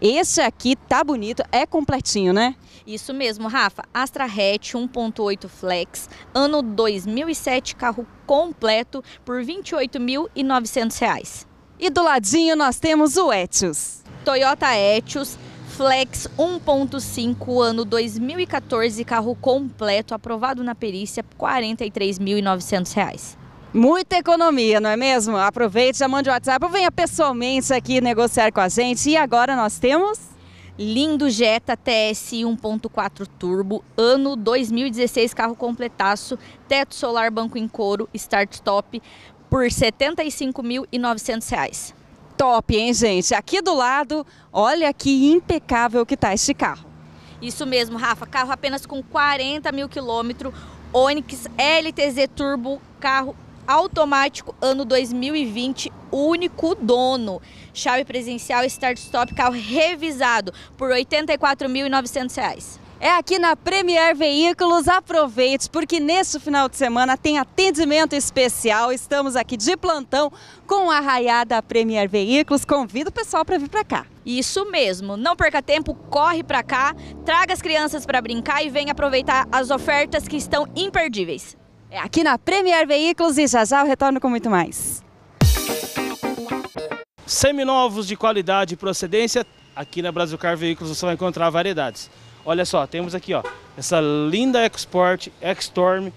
[SPEAKER 1] esse aqui tá bonito, é
[SPEAKER 13] completinho, né? Isso mesmo, Rafa. Astra Hatch 1.8 Flex, ano 2007, carro completo por R$ 28.900. E do ladinho nós temos o Etios. Toyota Etios Flex 1.5, ano 2014, carro completo, aprovado na perícia, R$ 43.900. Muita economia, não é mesmo? Aproveite, já mande o WhatsApp venha pessoalmente aqui negociar com a gente. E agora nós temos... Lindo Jetta TS 1.4 Turbo, ano 2016, carro completaço, teto solar, banco em couro, start top por R$ 75.900. Top, hein, gente? Aqui do lado, olha que impecável que tá este carro. Isso mesmo, Rafa, carro apenas com 40 mil quilômetros, Onix LTZ Turbo, carro automático ano 2020, único dono. Chave presencial Start Stop carro revisado por R$ 84.900. É aqui na Premier Veículos, aproveite, porque nesse final de
[SPEAKER 1] semana tem atendimento especial. Estamos aqui de plantão com a raiada Premier
[SPEAKER 13] Veículos. Convido o pessoal para vir para cá. Isso mesmo, não perca tempo, corre para cá, traga as crianças para brincar e venha aproveitar as ofertas que estão imperdíveis.
[SPEAKER 1] É aqui na Premier Veículos e já já eu retorno com muito mais.
[SPEAKER 3] Seminovos de qualidade e procedência, aqui na Brasilcar Veículos você vai encontrar variedades. Olha só, temos aqui ó, essa linda Export Storm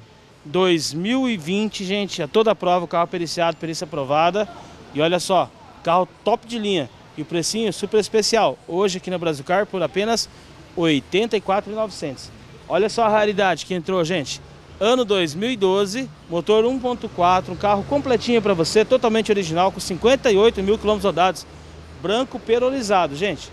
[SPEAKER 3] 2020, gente, é toda a prova, o carro periciado, perícia aprovada. E olha só, carro top de linha e o precinho super especial. Hoje aqui na Brasilcar por apenas R$ 84.900. Olha só a raridade que entrou, gente ano 2012, motor 1.4, um carro completinho para você, totalmente original, com 58 mil quilômetros rodados, branco perolizado, gente.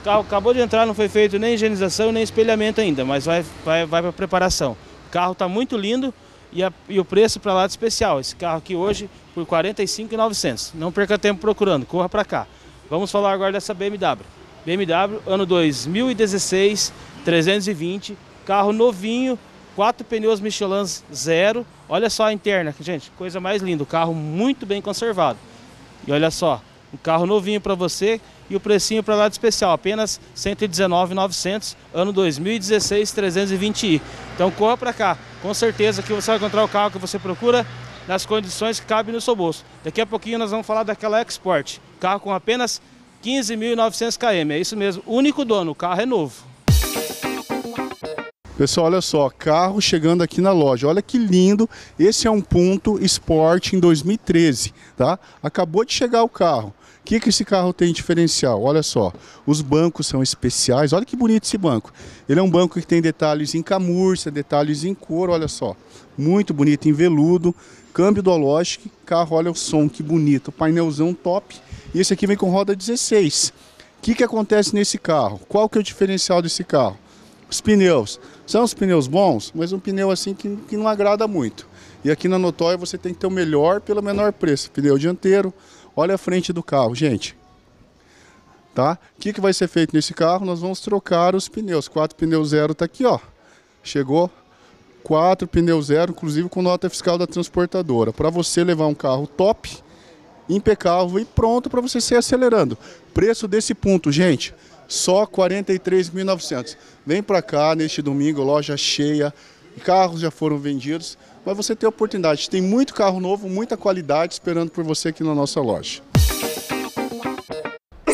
[SPEAKER 3] O carro acabou de entrar, não foi feito nem higienização nem espelhamento ainda, mas vai, vai, vai para preparação. O carro está muito lindo e, a, e o preço para lá de especial. Esse carro aqui hoje por R$ 45.900. Não perca tempo procurando, corra para cá. Vamos falar agora dessa BMW. BMW ano 2016, 320, carro novinho, quatro pneus Michelin zero. Olha só a interna, gente, coisa mais linda. O carro muito bem conservado. E olha só, um carro novinho para você e o precinho para lá de especial, apenas 119,900, ano 2016, 320i. Então corra para cá, com certeza que você vai encontrar o carro que você procura nas condições que cabem no seu bolso. Daqui a pouquinho nós vamos falar daquela Export, carro com apenas 15.900 km, é isso mesmo, único dono, o carro é novo.
[SPEAKER 4] Pessoal, olha só, carro chegando aqui na loja. Olha que lindo. Esse é um ponto Sport em 2013, tá? Acabou de chegar o carro. O que, que esse carro tem de diferencial? Olha só, os bancos são especiais. Olha que bonito esse banco. Ele é um banco que tem detalhes em camurça, detalhes em couro, olha só. Muito bonito, em veludo. Câmbio do Logic, carro, olha o som, que bonito. Painelzão top. E esse aqui vem com roda 16. O que, que acontece nesse carro? Qual que é o diferencial desse carro? Os pneus. São os pneus bons, mas um pneu assim que, que não agrada muito. E aqui na Notóia você tem que ter o melhor pelo menor preço. Pneu dianteiro, olha a frente do carro, gente. Tá? O que, que vai ser feito nesse carro? Nós vamos trocar os pneus. Quatro pneus zero tá aqui, ó. Chegou quatro pneus zero, inclusive com nota fiscal da transportadora. Para você levar um carro top, impecável e pronto para você ser acelerando. Preço desse ponto, gente, só 43.900. Vem para cá neste domingo, loja cheia, carros já foram vendidos, mas você tem oportunidade. Tem muito carro novo, muita qualidade esperando por você aqui na nossa loja.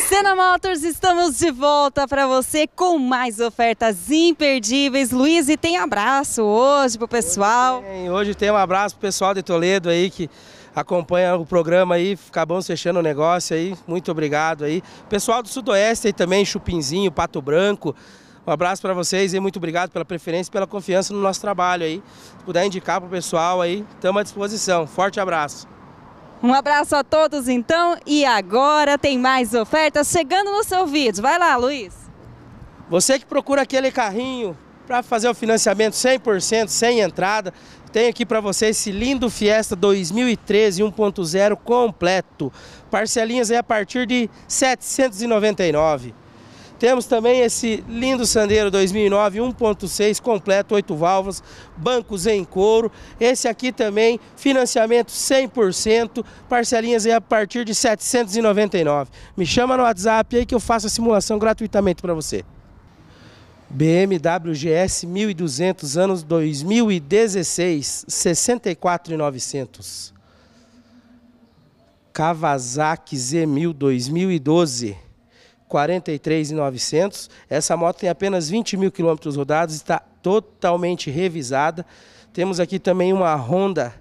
[SPEAKER 1] Sena Motors, estamos de volta para você com mais ofertas imperdíveis. Luiz, e tem abraço hoje pro pessoal. Hoje tem,
[SPEAKER 7] hoje tem um abraço pro pessoal de Toledo aí que acompanha o programa aí, acabamos fechando o negócio aí, muito obrigado aí. Pessoal do Sudoeste aí também, Chupinzinho, Pato Branco, um abraço para vocês e muito obrigado pela preferência e pela confiança no nosso trabalho aí. Se puder indicar para o pessoal aí, estamos à disposição. Forte abraço.
[SPEAKER 1] Um abraço a todos então e agora tem mais ofertas chegando no seu vídeo. Vai lá, Luiz.
[SPEAKER 7] Você que procura aquele carrinho para fazer o financiamento 100%, sem entrada, tem aqui para você esse lindo Fiesta 2013 1.0 completo. Parcelinhas aí a partir de 799. Temos também esse lindo Sandero 2009 1.6 completo, 8 válvulas, bancos em couro. Esse aqui também, financiamento 100%, parcelinhas aí a partir de 799. Me chama no WhatsApp aí que eu faço a simulação gratuitamente para você. BMW GS 1200, anos 2016, 64,900. Kawasaki Z1000 2012, 43,900. Essa moto tem apenas 20 mil quilômetros rodados, está totalmente revisada. Temos aqui também uma Honda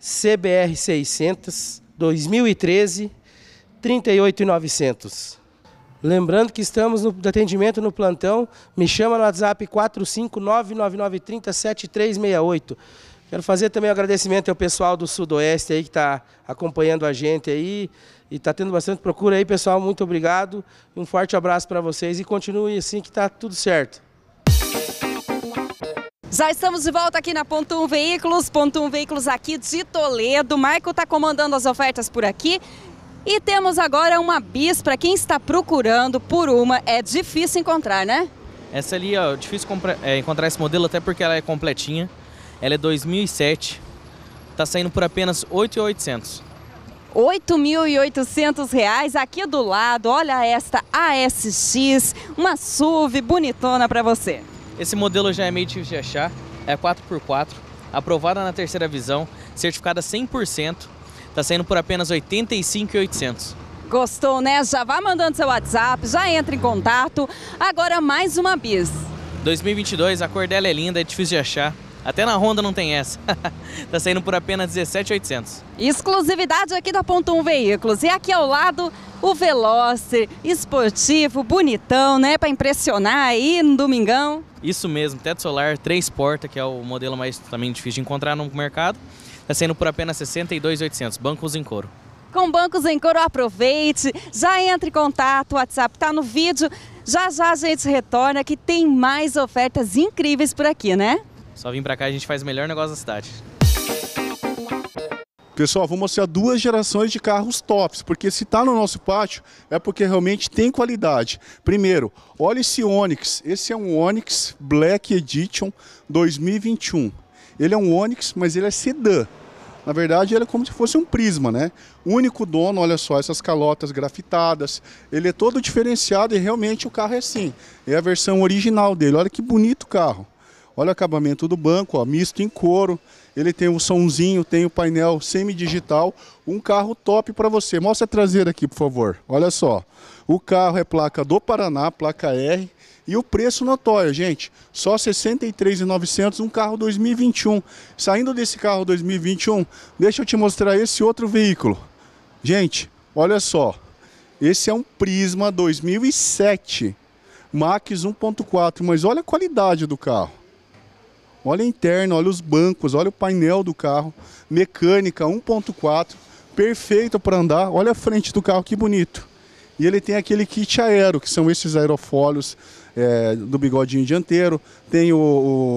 [SPEAKER 7] CBR 600, 2013, 38,900. Lembrando que estamos no atendimento no plantão. Me chama no WhatsApp 45999307368. Quero fazer também um agradecimento ao pessoal do Sudoeste aí que está acompanhando a gente aí e está tendo bastante procura aí, pessoal. Muito obrigado. Um forte abraço para vocês e continue assim que está tudo certo.
[SPEAKER 1] Já estamos de volta aqui na Ponto 1 Veículos, Ponto 1 Veículos aqui de Toledo. O Michael está comandando as ofertas por aqui e temos agora uma bis para quem está procurando por uma. É difícil encontrar, né?
[SPEAKER 12] Essa ali, ó, difícil é, encontrar esse modelo até porque ela é completinha. Ela é 2007. Tá saindo por apenas 8,800.
[SPEAKER 1] 8.800 reais aqui do lado. Olha esta ASX, uma SUV bonitona
[SPEAKER 12] para você. Esse modelo já é meio difícil de achar. É 4x4, aprovada na terceira visão, certificada 100%. Está saindo por apenas 85,800.
[SPEAKER 1] Gostou, né? Já vá mandando seu WhatsApp, já entra em contato. Agora mais uma bis.
[SPEAKER 12] 2022, a cor dela é linda, é difícil de achar. Até na Honda não tem essa. *laughs* tá saindo por apenas 17,800.
[SPEAKER 1] Exclusividade aqui da Ponto 1 Veículos. E aqui ao lado, o Veloce, esportivo, bonitão, né? Para impressionar aí no
[SPEAKER 12] domingão. Isso mesmo, teto solar, três portas, que é o modelo mais também difícil de encontrar no mercado. Tá sendo saindo por apenas 62,800. Bancos em couro.
[SPEAKER 1] Com Bancos em Couro, aproveite, já entre em contato, o WhatsApp está no vídeo. Já já a gente retorna que tem mais ofertas incríveis por aqui, né?
[SPEAKER 12] Só vir para cá a gente faz o melhor negócio da cidade.
[SPEAKER 4] Pessoal, vou mostrar duas gerações de carros tops, porque se está no nosso pátio é porque realmente tem qualidade. Primeiro, olha esse Onix. Esse é um Onix Black Edition 2021. Ele é um Onix, mas ele é sedã. Na verdade, ele é como se fosse um prisma, né? Único dono, olha só, essas calotas grafitadas. Ele é todo diferenciado e realmente o carro é assim. É a versão original dele. Olha que bonito o carro. Olha o acabamento do banco, ó, misto em couro ele tem o um somzinho, tem o um painel semi-digital, um carro top para você. Mostra a traseira aqui, por favor. Olha só. O carro é placa do Paraná, placa R, e o preço notório, gente, só 63.900 um carro 2021. Saindo desse carro 2021, deixa eu te mostrar esse outro veículo. Gente, olha só. Esse é um Prisma 2007. Max 1.4, mas olha a qualidade do carro. Olha a interna, olha os bancos, olha o painel do carro, mecânica 1.4, perfeita para andar. Olha a frente do carro, que bonito. E ele tem aquele kit aero, que são esses aerofólios é, do bigodinho dianteiro, tem o,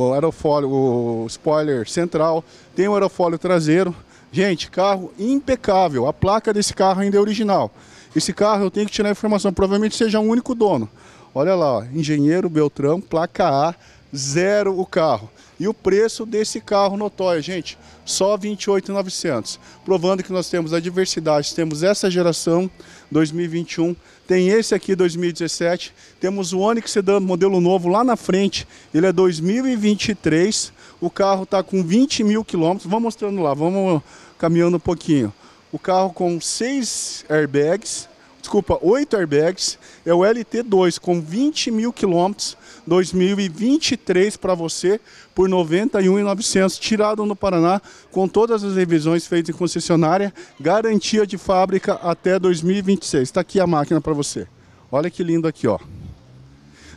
[SPEAKER 4] o aerofólio, o spoiler central, tem o aerofólio traseiro. Gente, carro impecável. A placa desse carro ainda é original. Esse carro eu tenho que tirar informação, provavelmente seja um único dono. Olha lá, ó, engenheiro Beltrão, placa A, zero o carro. E o preço desse carro notório, gente, só 28.900, provando que nós temos a diversidade, temos essa geração 2021, tem esse aqui 2017, temos o Onix Sedan modelo novo lá na frente, ele é 2023, o carro está com 20 mil quilômetros, vamos mostrando lá, vamos caminhando um pouquinho. O carro com seis airbags, desculpa, 8 airbags, é o LT2 com 20 mil quilômetros, 2023 para você por R$ 91,900, tirado no Paraná, com todas as revisões feitas em concessionária, garantia de fábrica até 2026. Está aqui a máquina para você. Olha que lindo aqui, ó.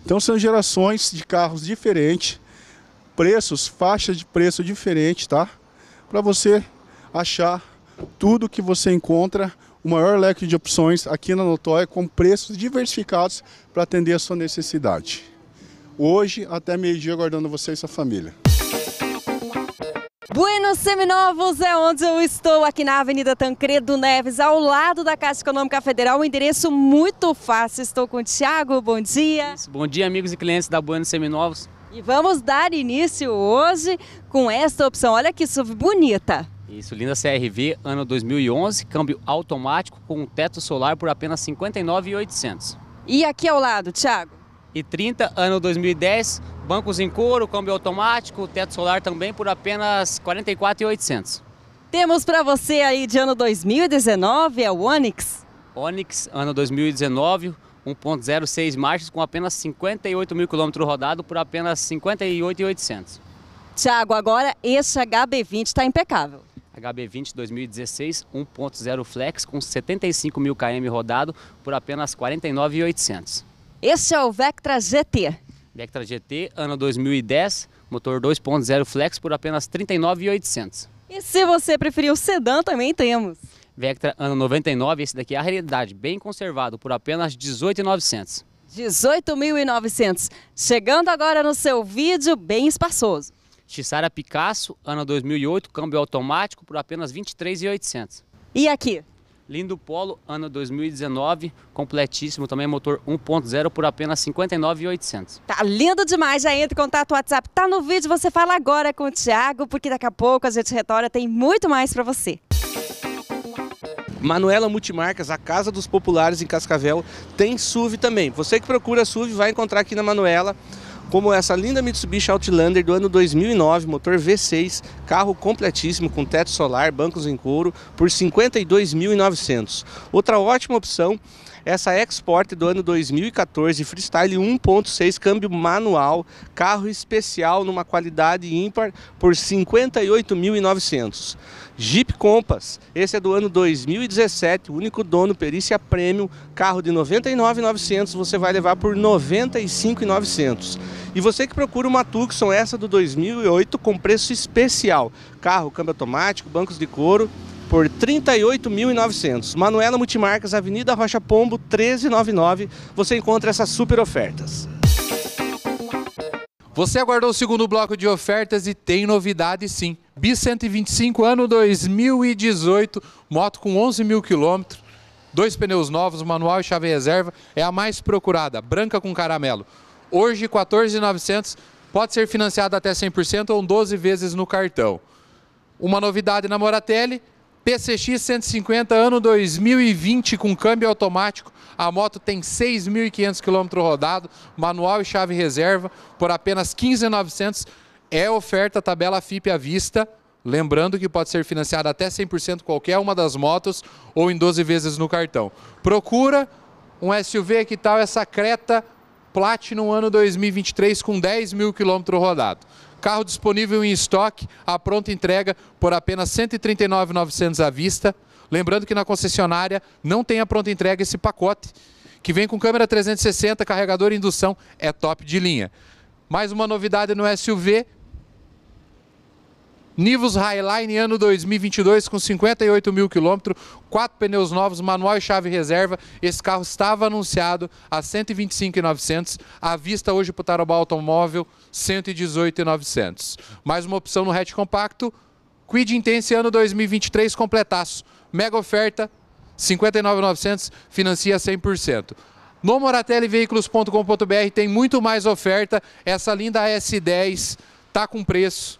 [SPEAKER 4] Então são gerações de carros diferentes, preços, faixas de preço diferentes, tá? Para você achar tudo que você encontra, o maior leque de opções aqui na Notóia com preços diversificados para atender a sua necessidade hoje até meio-dia aguardando você e sua família.
[SPEAKER 1] Buenos Seminovos é onde eu estou, aqui na Avenida Tancredo Neves, ao lado da Caixa Econômica Federal, um endereço muito fácil. Estou com o Tiago, bom dia. Isso,
[SPEAKER 6] bom dia, amigos e clientes da Buenos Seminovos.
[SPEAKER 1] E vamos dar início hoje com esta opção, olha que SUV bonita.
[SPEAKER 6] Isso, linda CRV, ano 2011, câmbio automático com teto solar por apenas R$ 59.800. E aqui ao lado, Tiago? e 30, ano 2010, bancos em couro, câmbio automático, teto solar também por apenas R$ 44.800.
[SPEAKER 1] Temos para você aí de ano 2019 é o Onix.
[SPEAKER 6] Onix, ano 2019, 1.06 marchas com apenas 58 mil quilômetros rodado por apenas R$ 58.800.
[SPEAKER 1] Tiago, agora este HB20 está impecável.
[SPEAKER 6] HB20 2016 1.0 Flex com 75 mil km rodado por apenas R$ 49.800.
[SPEAKER 1] Esse é o Vectra GT.
[SPEAKER 6] Vectra GT, ano 2010, motor 2.0 flex por apenas R$ 39.800.
[SPEAKER 1] E se você preferir o sedã, também temos.
[SPEAKER 6] Vectra ano 99, esse daqui é a realidade, bem conservado, por apenas R$ 18.900.
[SPEAKER 1] 18.900. Chegando agora no seu vídeo bem espaçoso.
[SPEAKER 6] Xara Picasso, ano 2008, câmbio automático por apenas 23.800. E aqui? Lindo Polo, ano 2019, completíssimo, também motor 1.0 por apenas 59.800.
[SPEAKER 1] Tá lindo demais, já entra em contato, WhatsApp tá no vídeo, você fala agora com o Thiago, porque daqui a pouco a gente retorna, tem muito mais para você.
[SPEAKER 11] Manuela Multimarcas, a Casa dos Populares em Cascavel, tem SUV também. Você que procura SUV vai encontrar aqui na Manuela como essa linda Mitsubishi Outlander do ano 2009, motor V6, carro completíssimo com teto solar, bancos em couro, por 52.900. Outra ótima opção essa Export do ano 2014, freestyle 1.6, câmbio manual, carro especial numa qualidade ímpar por 58.900. Jeep Compass, esse é do ano 2017, único dono, perícia prêmio, carro de 99.900, você vai levar por 95.900. E você que procura uma Tucson, essa do 2008 com preço especial, carro, câmbio automático, bancos de couro, por 38.900. Manuela Multimarcas, Avenida Rocha
[SPEAKER 5] Pombo, 1399. Você encontra essas super ofertas. Você aguardou o segundo bloco de ofertas e tem novidade sim. Bi 125 ano 2018, moto com 11 mil quilômetros, dois pneus novos, manual e chave reserva, é a mais procurada, branca com caramelo. Hoje 14.900, pode ser financiada até 100% ou 12 vezes no cartão. Uma novidade na Moratelli, PCX 150 ano 2020 com câmbio automático. A moto tem 6.500 km rodado, manual e chave reserva, por apenas 15.900. É oferta tabela FIP à vista. Lembrando que pode ser financiada até 100% qualquer uma das motos ou em 12 vezes no cartão. Procura um SUV que tal essa Creta Platinum ano 2023 com 10 mil quilômetros rodado. Carro disponível em estoque, à pronta entrega por apenas R$ 139,900 à vista. Lembrando que na concessionária não tem a pronta entrega esse pacote, que vem com câmera 360, carregador e indução, é top de linha. Mais uma novidade no SUV, Nivus Highline ano 2022 com 58 mil quilômetros, quatro pneus novos, manual e chave reserva. Esse carro estava anunciado a 125.900, à vista hoje para o Tarobá Automóvel 118.900. Mais uma opção no hatch compacto, Quid Intense ano 2023 completaço, mega oferta 59.900, financia 100%. No moratelliveículos.com.br tem muito mais oferta. Essa linda S10 tá com preço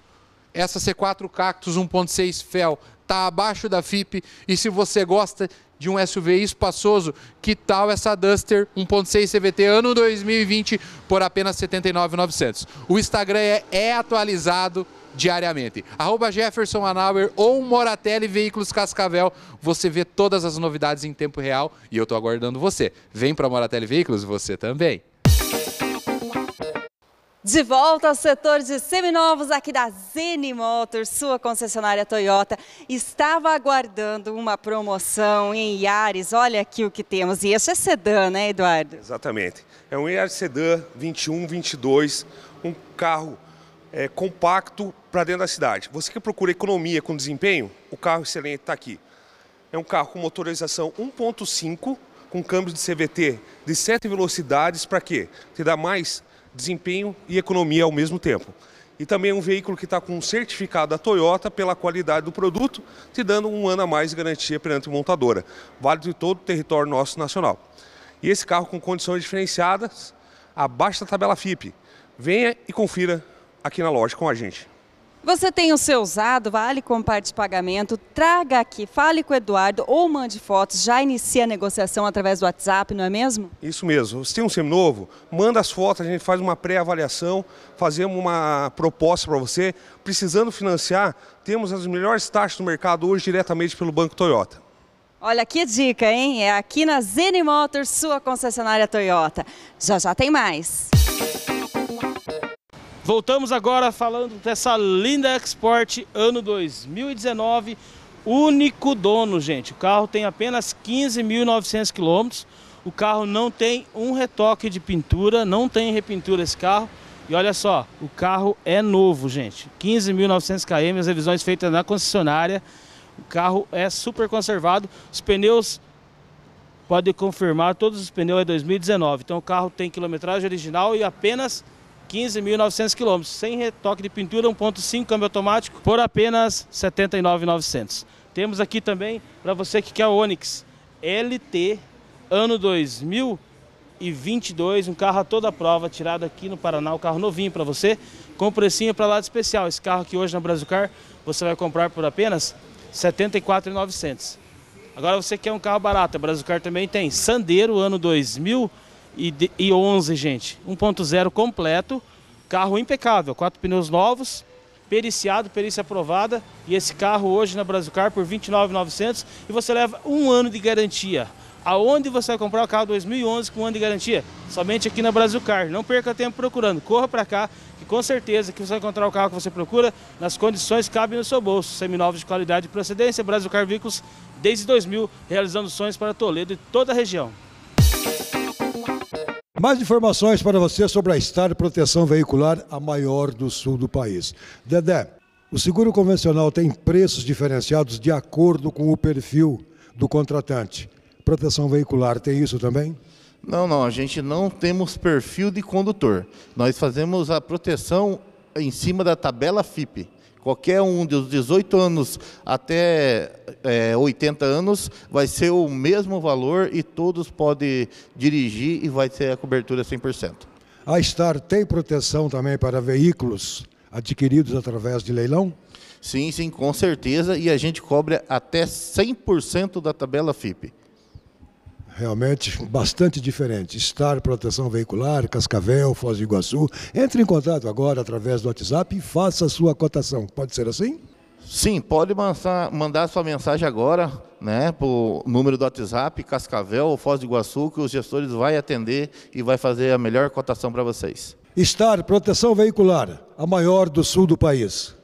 [SPEAKER 5] essa C4 Cactus 1.6 Fel está abaixo da FIP e se você gosta de um SUV espaçoso, que tal essa Duster 1.6 CVT ano 2020 por apenas 79.900? O Instagram é, é atualizado diariamente. Arroba Jefferson Anauer ou Moratelli Veículos Cascavel, você vê todas as novidades em tempo real e eu estou aguardando você. Vem para Moratelli Veículos, você também.
[SPEAKER 1] De volta ao setor de seminovos aqui da Zeni Motors, sua concessionária Toyota. Estava aguardando uma promoção em Yaris. Olha aqui o que temos. E esse é sedã, né, Eduardo?
[SPEAKER 2] Exatamente. É um Yaris sedã 21, 22, um carro é, compacto para dentro da cidade. Você que procura economia com desempenho, o carro excelente está aqui. É um carro com motorização 1.5, com câmbio de CVT de 7 velocidades, para quê? Te dá mais desempenho e economia ao mesmo tempo. E também é um veículo que está com um certificado da Toyota pela qualidade do produto, te dando um ano a mais de garantia perante a montadora. Válido de todo o território nosso nacional. E esse carro com condições diferenciadas, abaixo da tabela FIP. Venha e confira aqui na loja com a gente.
[SPEAKER 1] Você tem o seu usado, vale com parte de pagamento, traga aqui, fale com o Eduardo ou mande fotos, já inicia a negociação através do WhatsApp, não é mesmo?
[SPEAKER 2] Isso mesmo. Se tem um semi novo, manda as fotos, a gente faz uma pré-avaliação, fazemos uma proposta para você. Precisando financiar, temos as melhores taxas do mercado hoje diretamente pelo Banco Toyota.
[SPEAKER 1] Olha que dica, hein? É aqui na Zen Motors, sua concessionária Toyota. Já já tem mais. Música
[SPEAKER 3] Voltamos agora falando dessa linda Export ano 2019, único dono, gente. O carro tem apenas 15.900 quilômetros, o carro não tem um retoque de pintura, não tem repintura esse carro. E olha só, o carro é novo, gente. 15.900 km, as revisões feitas na concessionária. O carro é super conservado. Os pneus, pode confirmar, todos os pneus é 2019. Então o carro tem quilometragem original e apenas 15.900 km, sem retoque de pintura, 1.5 câmbio automático, por apenas 79.900. Temos aqui também, para você que quer o Onix LT, ano 2022, um carro a toda prova, tirado aqui no Paraná, um carro novinho para você, com precinho para lado especial. Esse carro aqui hoje na Brasilcar, você vai comprar por apenas 74.900. Agora você quer um carro barato, a Brasilcar também tem Sandero, ano 2022 e 11, gente. 1.0 completo, carro impecável, quatro pneus novos, periciado, perícia aprovada. E esse carro hoje na Brasilcar por 29,900 e você leva um ano de garantia. Aonde você vai comprar o carro 2011 com um ano de garantia? Somente aqui na Brasilcar. Não perca tempo procurando, corra para cá que com certeza que você vai encontrar o carro que você procura nas condições que cabem no seu bolso. Seminovos de qualidade e procedência, Brasilcar Veículos desde 2000, realizando sonhos para Toledo e toda a região.
[SPEAKER 9] Mais informações para você sobre a Star Proteção Veicular, a maior do sul do país. Dedé, o seguro convencional tem preços diferenciados de acordo com o perfil do contratante. Proteção veicular tem
[SPEAKER 10] isso também? Não, não, a gente não temos perfil de condutor. Nós fazemos a proteção em cima da tabela FIP. Qualquer um dos 18 anos até é, eh, 80 anos vai ser o mesmo valor e todos podem dirigir e vai ser a cobertura 100%.
[SPEAKER 9] A Star tem proteção também para veículos adquiridos através de leilão?
[SPEAKER 10] Sim, sim, com certeza. E a gente cobre até 100% da tabela FIP
[SPEAKER 9] realmente bastante diferente. Estar Proteção Veicular, Cascavel, Foz do Iguaçu. Entre em contato agora através do WhatsApp e faça a sua cotação. Pode ser assim?
[SPEAKER 10] Sim, pode mandar, mandar sua mensagem agora né, para o número do WhatsApp, Cascavel ou Foz do Iguaçu, que os gestores vão atender e vai fazer a melhor cotação para vocês.
[SPEAKER 9] Estar Proteção
[SPEAKER 4] Veicular, a
[SPEAKER 9] maior do sul do
[SPEAKER 4] país.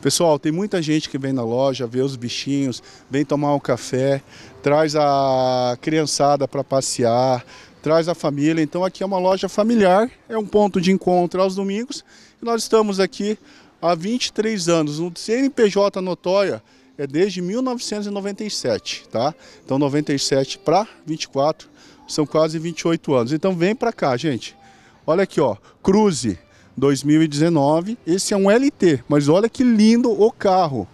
[SPEAKER 4] Pessoal, tem muita gente que vem na loja, vê os bichinhos, vem tomar um café, traz a criançada para passear, traz a família. Então aqui é uma loja familiar, é um ponto de encontro aos domingos. E nós estamos aqui há 23 anos. No CNPJ Notória é desde 1997, tá? Então 97 para 24 são quase 28 anos. Então vem para cá, gente. Olha aqui, ó, Cruze, 2019. Esse é um LT, mas olha que lindo o carro.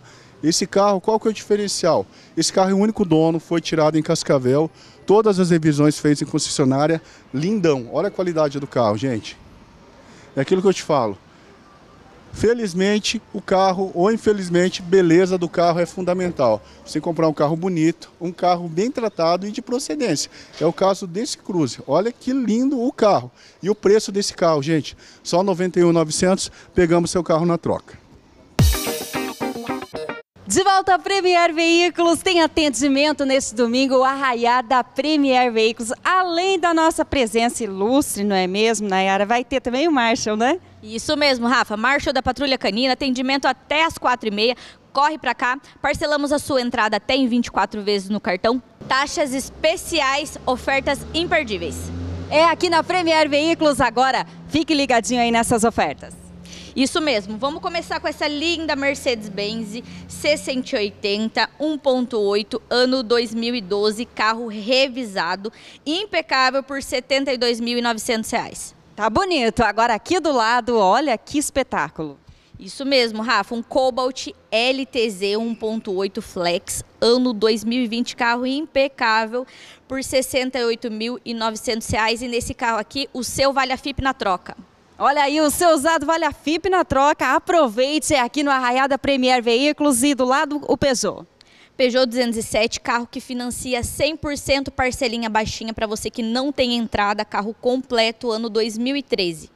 [SPEAKER 4] Esse carro, qual que é o diferencial? Esse carro é o único dono, foi tirado em Cascavel, todas as revisões feitas em concessionária, lindão. Olha a qualidade do carro, gente. É aquilo que eu te falo. Felizmente, o carro, ou infelizmente, beleza do carro é fundamental. Você comprar um carro bonito, um carro bem tratado e de procedência. É o caso desse Cruze. Olha que lindo o carro. E o preço desse carro, gente, só 91.900, pegamos seu carro na troca.
[SPEAKER 1] De volta à Premier Veículos, tem atendimento neste domingo, o arraiá da Premier Veículos. Além da nossa presença ilustre, não é mesmo, Nayara? Vai ter também
[SPEAKER 13] o Marshall, né? Isso mesmo, Rafa. Marshall da Patrulha Canina, atendimento até as quatro e meia. Corre para cá, parcelamos a sua entrada até em 24 vezes no cartão. Taxas especiais, ofertas imperdíveis. É aqui na Premier Veículos agora. Fique
[SPEAKER 1] ligadinho aí nessas ofertas.
[SPEAKER 13] Isso mesmo, vamos começar com essa linda Mercedes-Benz C180 1.8, ano 2012, carro revisado, impecável por R$ 72.900. Tá bonito. Agora aqui do lado, olha que espetáculo. Isso mesmo, Rafa, um Cobalt LTZ 1.8 Flex, ano 2020, carro impecável, por R$ 68.900. E nesse carro aqui, o seu vale a FIP na troca.
[SPEAKER 1] Olha aí, o seu usado vale a FIP na troca. Aproveite aqui no Arraiada Premier Veículos
[SPEAKER 13] e do lado o Peugeot. Peugeot 207, carro que financia 100% parcelinha baixinha para você que não tem entrada, carro completo, ano 2013.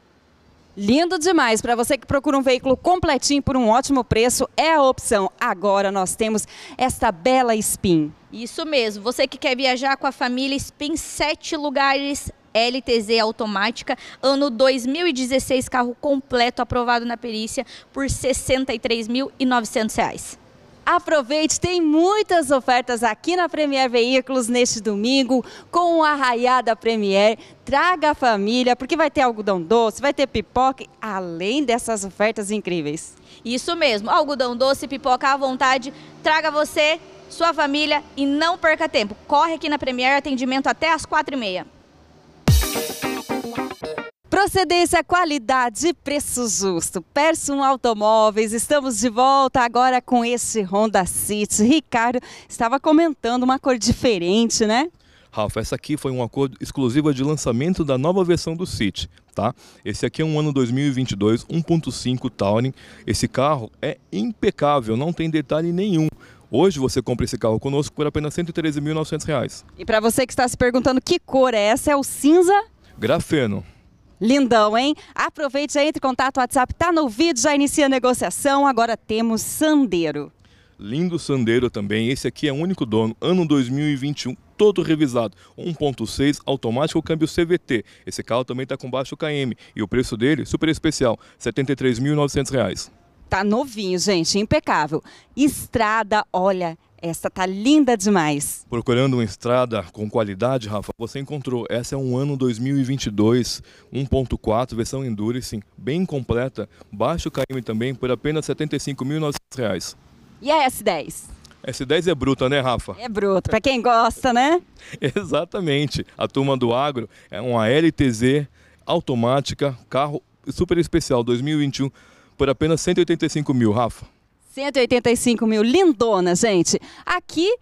[SPEAKER 13] Lindo demais! Para você que procura um veículo completinho por um ótimo preço, é a opção.
[SPEAKER 1] Agora nós temos esta bela Spin.
[SPEAKER 13] Isso mesmo. Você que quer viajar com a família, Spin, sete lugares LTZ automática, ano 2016, carro completo aprovado na perícia por R$ 63.900. Aproveite, tem muitas ofertas aqui na Premier Veículos neste domingo,
[SPEAKER 1] com o Arraiada da Premier. Traga a família, porque vai ter algodão doce, vai ter pipoca, além dessas ofertas incríveis.
[SPEAKER 13] Isso mesmo, algodão doce, pipoca à vontade. Traga você, sua família e não perca tempo. Corre aqui na Premier, atendimento até às quatro e meia. Procedência,
[SPEAKER 1] qualidade e preço justo. Persum Automóveis, estamos de volta agora com esse Honda City. Ricardo estava comentando uma cor diferente, né?
[SPEAKER 14] Rafa, essa aqui foi um acordo exclusivo de lançamento da nova versão do City, tá? Esse aqui é um ano 2022, 1.5 Touring. Esse carro é impecável, não tem detalhe nenhum. Hoje você compra esse carro conosco por apenas R$ 113.900.
[SPEAKER 1] E para você que está se perguntando que cor é essa, é o cinza?
[SPEAKER 14] Grafeno.
[SPEAKER 1] Lindão, hein? Aproveite, já entre em contato, o WhatsApp tá no vídeo, já inicia a negociação. Agora temos Sandeiro.
[SPEAKER 14] Lindo Sandeiro também, esse aqui é o único dono, ano 2021, todo revisado, 1.6 automático câmbio CVT. Esse carro também está com baixo KM e o preço dele super especial, R$ 73.900.
[SPEAKER 1] Tá novinho, gente, impecável. Estrada, olha, esta tá linda demais.
[SPEAKER 14] Procurando uma estrada com qualidade, Rafa, você encontrou. Essa é um ano 2022, 1.4, versão Endurance, bem completa, baixo KM também, por apenas R$ 75.900.
[SPEAKER 1] E a S10?
[SPEAKER 14] S10 é bruta, né, Rafa?
[SPEAKER 1] É bruta, para quem gosta, né?
[SPEAKER 14] *laughs* Exatamente. A turma do agro é uma LTZ automática, carro super especial 2021, por apenas 185 mil, Rafa.
[SPEAKER 1] 185 mil, lindona, gente. Aqui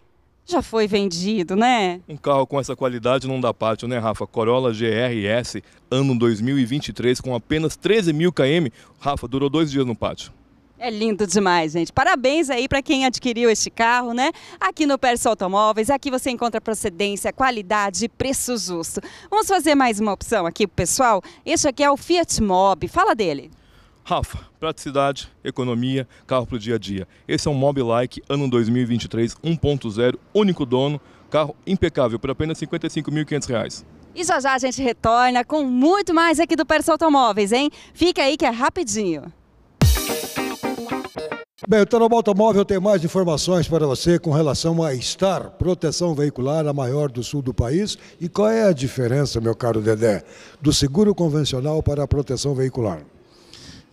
[SPEAKER 1] já foi vendido, né?
[SPEAKER 14] Um carro com essa qualidade não dá pátio, né, Rafa? Corolla GRS, ano 2023, com apenas 13 mil km. Rafa, durou dois dias no pátio.
[SPEAKER 1] É lindo demais, gente. Parabéns aí para quem adquiriu este carro, né? Aqui no Perso Automóveis, aqui você encontra procedência, qualidade e preço justo. Vamos fazer mais uma opção aqui pro pessoal? Este aqui é o Fiat Mobi. Fala dele.
[SPEAKER 14] Rafa, praticidade, economia, carro para o dia a dia. Esse é um Mobileike ano 2023 1.0, único dono, carro impecável por apenas R$ 55.500.
[SPEAKER 1] E já já a gente retorna com muito mais aqui do Perso Automóveis, hein? Fica aí que é rapidinho.
[SPEAKER 14] Bem, o Tarobá Automóvel
[SPEAKER 9] tem mais informações para você com relação a Star proteção veicular, a maior do sul do país. E qual é a diferença, meu caro Dedé, do seguro convencional para a proteção
[SPEAKER 10] veicular?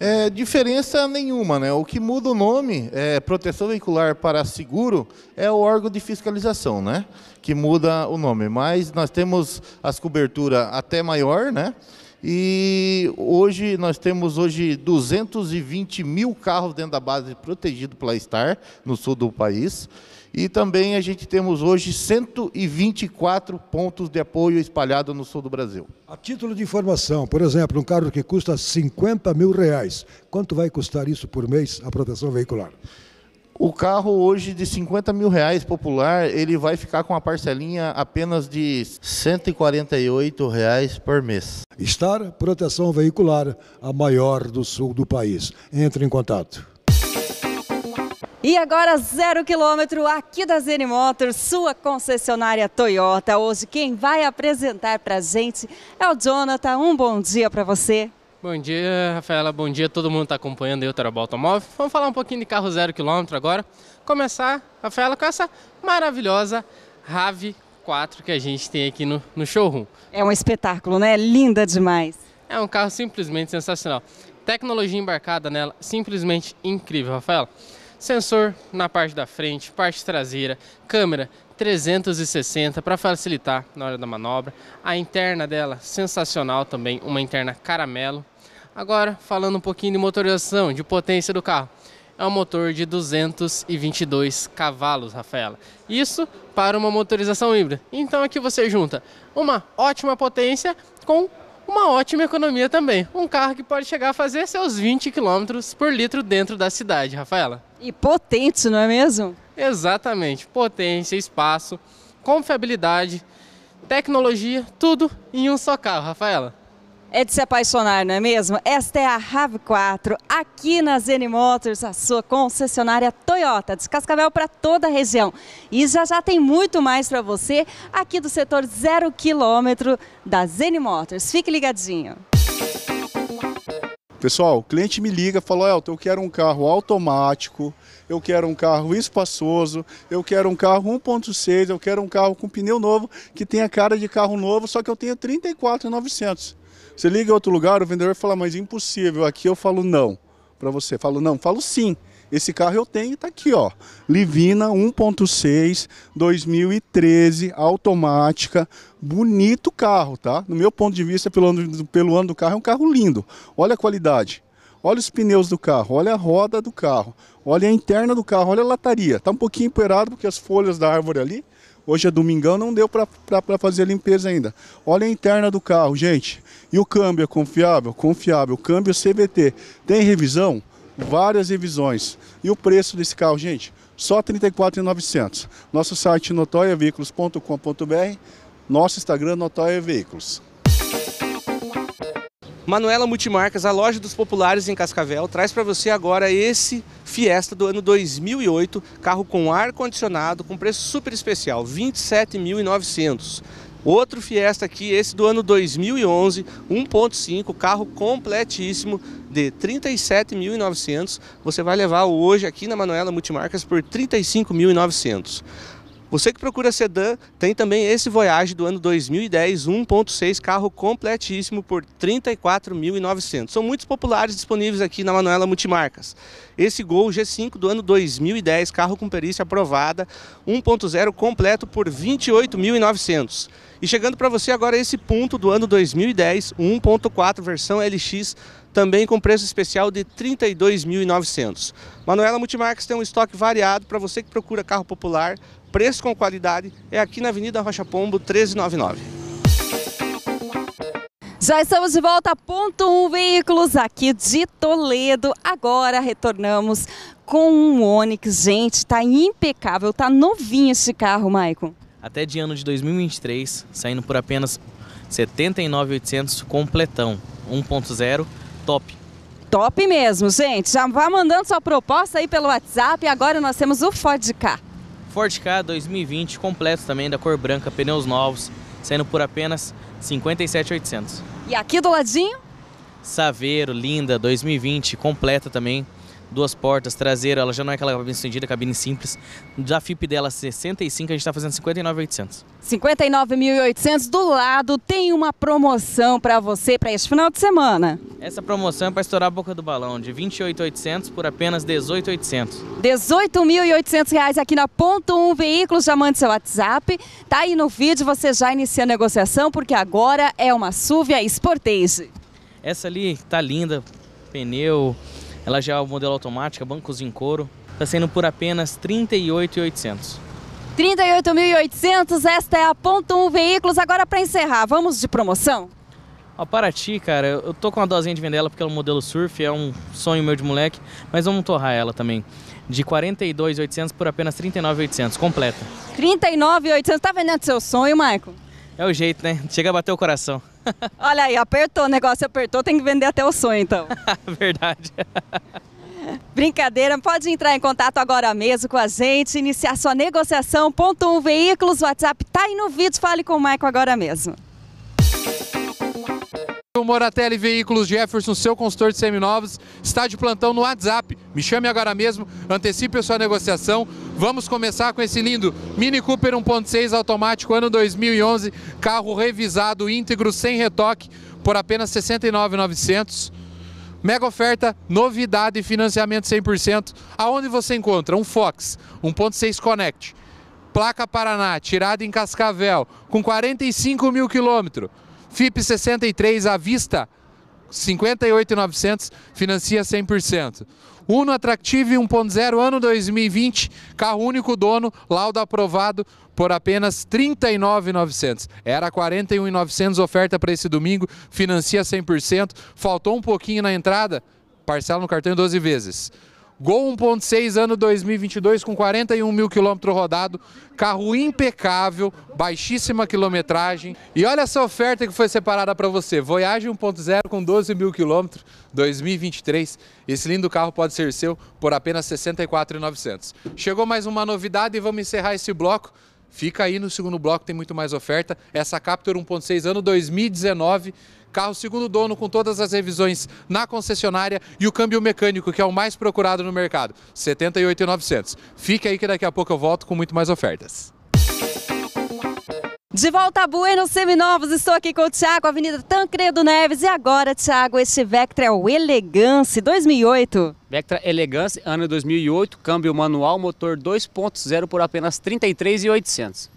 [SPEAKER 10] É, diferença nenhuma, né? O que muda o nome, é, proteção veicular para seguro, é o órgão de fiscalização, né? Que muda o nome. Mas nós temos as coberturas até maior, né? E hoje nós temos hoje 220 mil carros dentro da base protegido pela STAR, no sul do país. E também a gente temos hoje 124 pontos de apoio espalhados no sul do Brasil.
[SPEAKER 9] A título de informação, por exemplo, um carro que custa 50 mil reais, quanto vai custar isso por mês a proteção veicular?
[SPEAKER 10] O carro hoje de 50 mil reais popular, ele vai ficar com a parcelinha apenas de 148 reais por mês.
[SPEAKER 9] Estar Proteção Veicular, a maior do sul do país. Entre em contato.
[SPEAKER 1] E agora, zero quilômetro aqui da Zene Motors, sua concessionária Toyota. Hoje, quem vai apresentar para gente é o Jonathan. Um bom dia para você. Bom
[SPEAKER 16] dia, Rafaela. Bom dia. Todo mundo está acompanhando aí o Tarabal Automóvel. Vamos falar um pouquinho de carro zero quilômetro agora. Começar, Rafaela, com essa maravilhosa Rave 4 que a gente tem aqui no, no showroom.
[SPEAKER 1] É um espetáculo, né? Linda demais.
[SPEAKER 16] É um carro simplesmente sensacional. Tecnologia embarcada nela, simplesmente incrível, Rafaela. Sensor na parte da frente, parte traseira, câmera 360 para facilitar na hora da manobra. A interna dela sensacional também, uma interna caramelo. Agora falando um pouquinho de motorização, de potência do carro. É um motor de 222 cavalos, Rafaela. Isso para uma motorização híbrida. Então aqui você junta uma ótima potência com uma ótima economia também. Um carro que pode chegar a fazer seus 20 km por litro dentro da cidade, Rafaela. E potente, não é mesmo? Exatamente. Potência, espaço, confiabilidade,
[SPEAKER 1] tecnologia, tudo em um só carro, Rafaela é de se apaixonar, não é mesmo? Esta é a RAV4, aqui na Zen Motors, a sua concessionária Toyota, de Cascavel para toda a região. E já já tem muito mais para você aqui do setor zero quilômetro da Zen Motors. Fique ligadinho.
[SPEAKER 4] Pessoal, o cliente me liga e fala, Elton, eu quero um carro automático, eu quero um carro espaçoso, eu quero um carro 1.6, eu quero um carro com pneu novo, que tenha cara de carro novo, só que eu tenho 34,900. Você liga em outro lugar, o vendedor fala, mas é impossível, aqui eu falo não para você. Falo não, falo sim. Esse carro eu tenho, tá aqui, ó. Livina 1.6, 2013, automática, bonito carro, tá? No meu ponto de vista, pelo ano, pelo ano do carro, é um carro lindo. Olha a qualidade. Olha os pneus do carro, olha a roda do carro, olha a interna do carro, olha a lataria. Tá um pouquinho empoeirado porque as folhas da árvore ali Hoje é domingão, não deu para fazer a limpeza ainda. Olha a interna do carro, gente. E o câmbio é confiável? Confiável. Câmbio CVT. Tem revisão? Várias revisões. E o preço desse carro, gente? Só R$ 34.900. Nosso site notoiaveículos.com.br, nosso Instagram notoia veículos.
[SPEAKER 11] Manuela Multimarcas, a loja dos populares em Cascavel, traz para você agora esse Fiesta do ano 2008, carro com ar-condicionado, com preço super especial, 27.900. Outro Fiesta aqui, esse do ano 2011, 1.5, carro completíssimo de 37.900. Você vai levar hoje aqui na Manuela Multimarcas por 35.900. Você que procura sedã, tem também esse Voyage do ano 2010, 1.6, carro completíssimo por 34.900. São muitos populares disponíveis aqui na Manuela Multimarcas. Esse Gol G5 do ano 2010, carro com perícia aprovada, 1.0 completo por 28.900. E chegando para você agora esse ponto do ano 2010, 1.4 versão LX, também com preço especial de R$ 32.900. Manuela Multimarcas tem um estoque variado para você que procura carro popular, preço com qualidade, é aqui na Avenida Rocha Pombo, 1399.
[SPEAKER 1] Já estamos de volta a Ponto 1 um Veículos aqui de Toledo. Agora retornamos com um Onix. Gente, tá impecável, tá novinho este carro, Maicon.
[SPEAKER 12] Até de ano de 2023, saindo por apenas 79.800 completão, 1.0, top.
[SPEAKER 1] Top mesmo, gente. Já vá mandando sua proposta aí pelo WhatsApp. e Agora nós temos o Ford Car.
[SPEAKER 12] Ford K 2020 completo também da cor branca, pneus novos, saindo por apenas 57.800.
[SPEAKER 1] E aqui do ladinho?
[SPEAKER 12] Saveiro, linda, 2020, completa também, duas portas, traseira, ela já não é aquela cabine estendida, cabine simples. Da FIP dela 65, a gente está fazendo 59,800.
[SPEAKER 1] 59.800 do lado tem uma promoção para você para este final de semana.
[SPEAKER 12] Essa promoção é para estourar a boca do balão, de 28.800 por apenas 18.800.
[SPEAKER 1] 18.800 reais aqui na Ponto 1 um Veículos, já mande seu WhatsApp. Tá aí no vídeo, você já inicia a negociação, porque agora é uma SUV a Sportage.
[SPEAKER 12] Essa ali tá linda, pneu, ela já é o modelo automática, bancos em couro. Está sendo por apenas R$ 38.800.
[SPEAKER 1] 38.800, esta é a Ponto 1 Veículos. Agora para encerrar, vamos de promoção?
[SPEAKER 12] A Paraty, cara, eu tô com uma dosinha de vender ela porque é um modelo surf, é um sonho meu de moleque, mas vamos torrar ela também. De 42.800 por apenas 39.800, completa.
[SPEAKER 1] 39.800, tá vendendo seu sonho, Maicon?
[SPEAKER 12] É o jeito, né? Chega a bater o coração. *laughs*
[SPEAKER 1] Olha aí, apertou o negócio, apertou, tem que vender até o sonho, então.
[SPEAKER 12] *laughs* Verdade.
[SPEAKER 1] *laughs* Brincadeira, pode entrar em contato agora mesmo com a gente, iniciar sua negociação. Ponto um veículos, WhatsApp tá aí no vídeo, fale com o Maicon
[SPEAKER 5] agora mesmo. O Moratelli Veículos Jefferson, seu consultor de seminovos, está de plantão no WhatsApp. Me chame agora mesmo, antecipe a sua negociação. Vamos começar com esse lindo Mini Cooper 1.6 automático, ano 2011, carro revisado, íntegro, sem retoque, por apenas 69,900. Mega oferta, novidade e financiamento 100%. Aonde você encontra um Fox 1.6 Connect, placa Paraná, tirada em Cascavel, com 45 mil quilômetros. FIP 63 à vista, 58,900, financia 100%. Uno Attractive 1.0 ano 2020, carro único dono, laudo aprovado por apenas 39,900. Era 41,900 oferta para esse domingo, financia 100%, faltou um pouquinho na entrada, parcela no cartão em 12 vezes. Gol 1.6 ano 2022 com 41 mil quilômetros rodado, carro impecável, baixíssima quilometragem. E olha essa oferta que foi separada para você, Voyage 1.0 com 12 mil quilômetros 2023. Esse lindo carro pode ser seu por apenas 64.900. Chegou mais uma novidade e vamos encerrar esse bloco. Fica aí no segundo bloco, tem muito mais oferta. Essa Captur 1.6 ano 2019 Carro segundo dono com todas as revisões na concessionária e o câmbio mecânico, que é o mais procurado no mercado, 78.900. Fique aí que daqui a pouco eu volto com muito mais ofertas.
[SPEAKER 1] De volta a Buenos Seminovos, estou aqui com o Thiago, Avenida Tancredo Neves. E agora, Thiago, este Vectra é o Elegance 2008.
[SPEAKER 6] Vectra Elegance, ano 2008, câmbio manual, motor 2.0 por apenas R$ 33,800.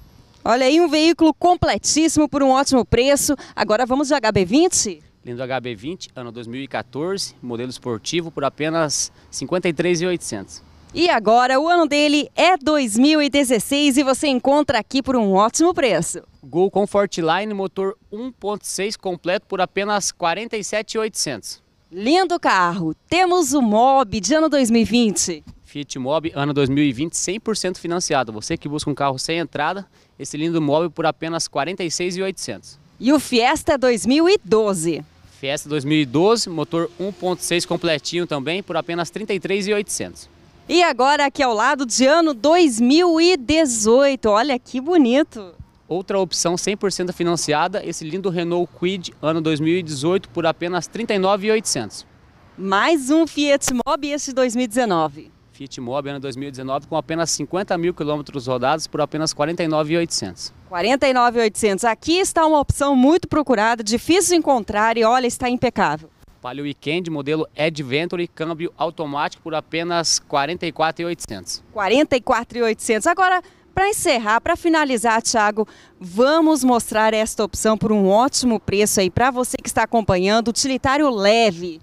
[SPEAKER 1] Olha aí, um veículo completíssimo por um ótimo preço. Agora vamos de HB20?
[SPEAKER 6] Lindo HB20, ano 2014, modelo esportivo por apenas R$ 53.800.
[SPEAKER 1] E agora, o ano dele é 2016 e você encontra aqui por um ótimo preço. Gol Comfortline,
[SPEAKER 6] motor 1.6 completo por apenas R$ 47.800.
[SPEAKER 1] Lindo carro. Temos o Mob de ano 2020.
[SPEAKER 6] Fiat Mob ano 2020 100% financiado. Você que busca um carro sem entrada esse lindo móvel por apenas R$ 46,800.
[SPEAKER 1] E o Fiesta 2012?
[SPEAKER 6] Fiesta 2012, motor 1.6 completinho também, por apenas R$ 33,800.
[SPEAKER 1] E agora aqui ao lado de ano 2018, olha que bonito. Outra opção 100%
[SPEAKER 6] financiada, esse lindo Renault Quid ano 2018 por apenas R$ 39,800. Mais um Fiat Mobi este 2019. Fiat Mobi ano 2019 com apenas 50 mil quilômetros rodados por apenas 49.800.
[SPEAKER 1] 49.800. Aqui está uma opção muito procurada, difícil de encontrar e olha, está impecável.
[SPEAKER 6] Palio Weekend, modelo Adventure, câmbio automático por apenas 44.800.
[SPEAKER 1] 44.800. Agora, para encerrar, para finalizar, Thiago, vamos mostrar esta opção por um ótimo preço aí para você que está acompanhando, utilitário leve.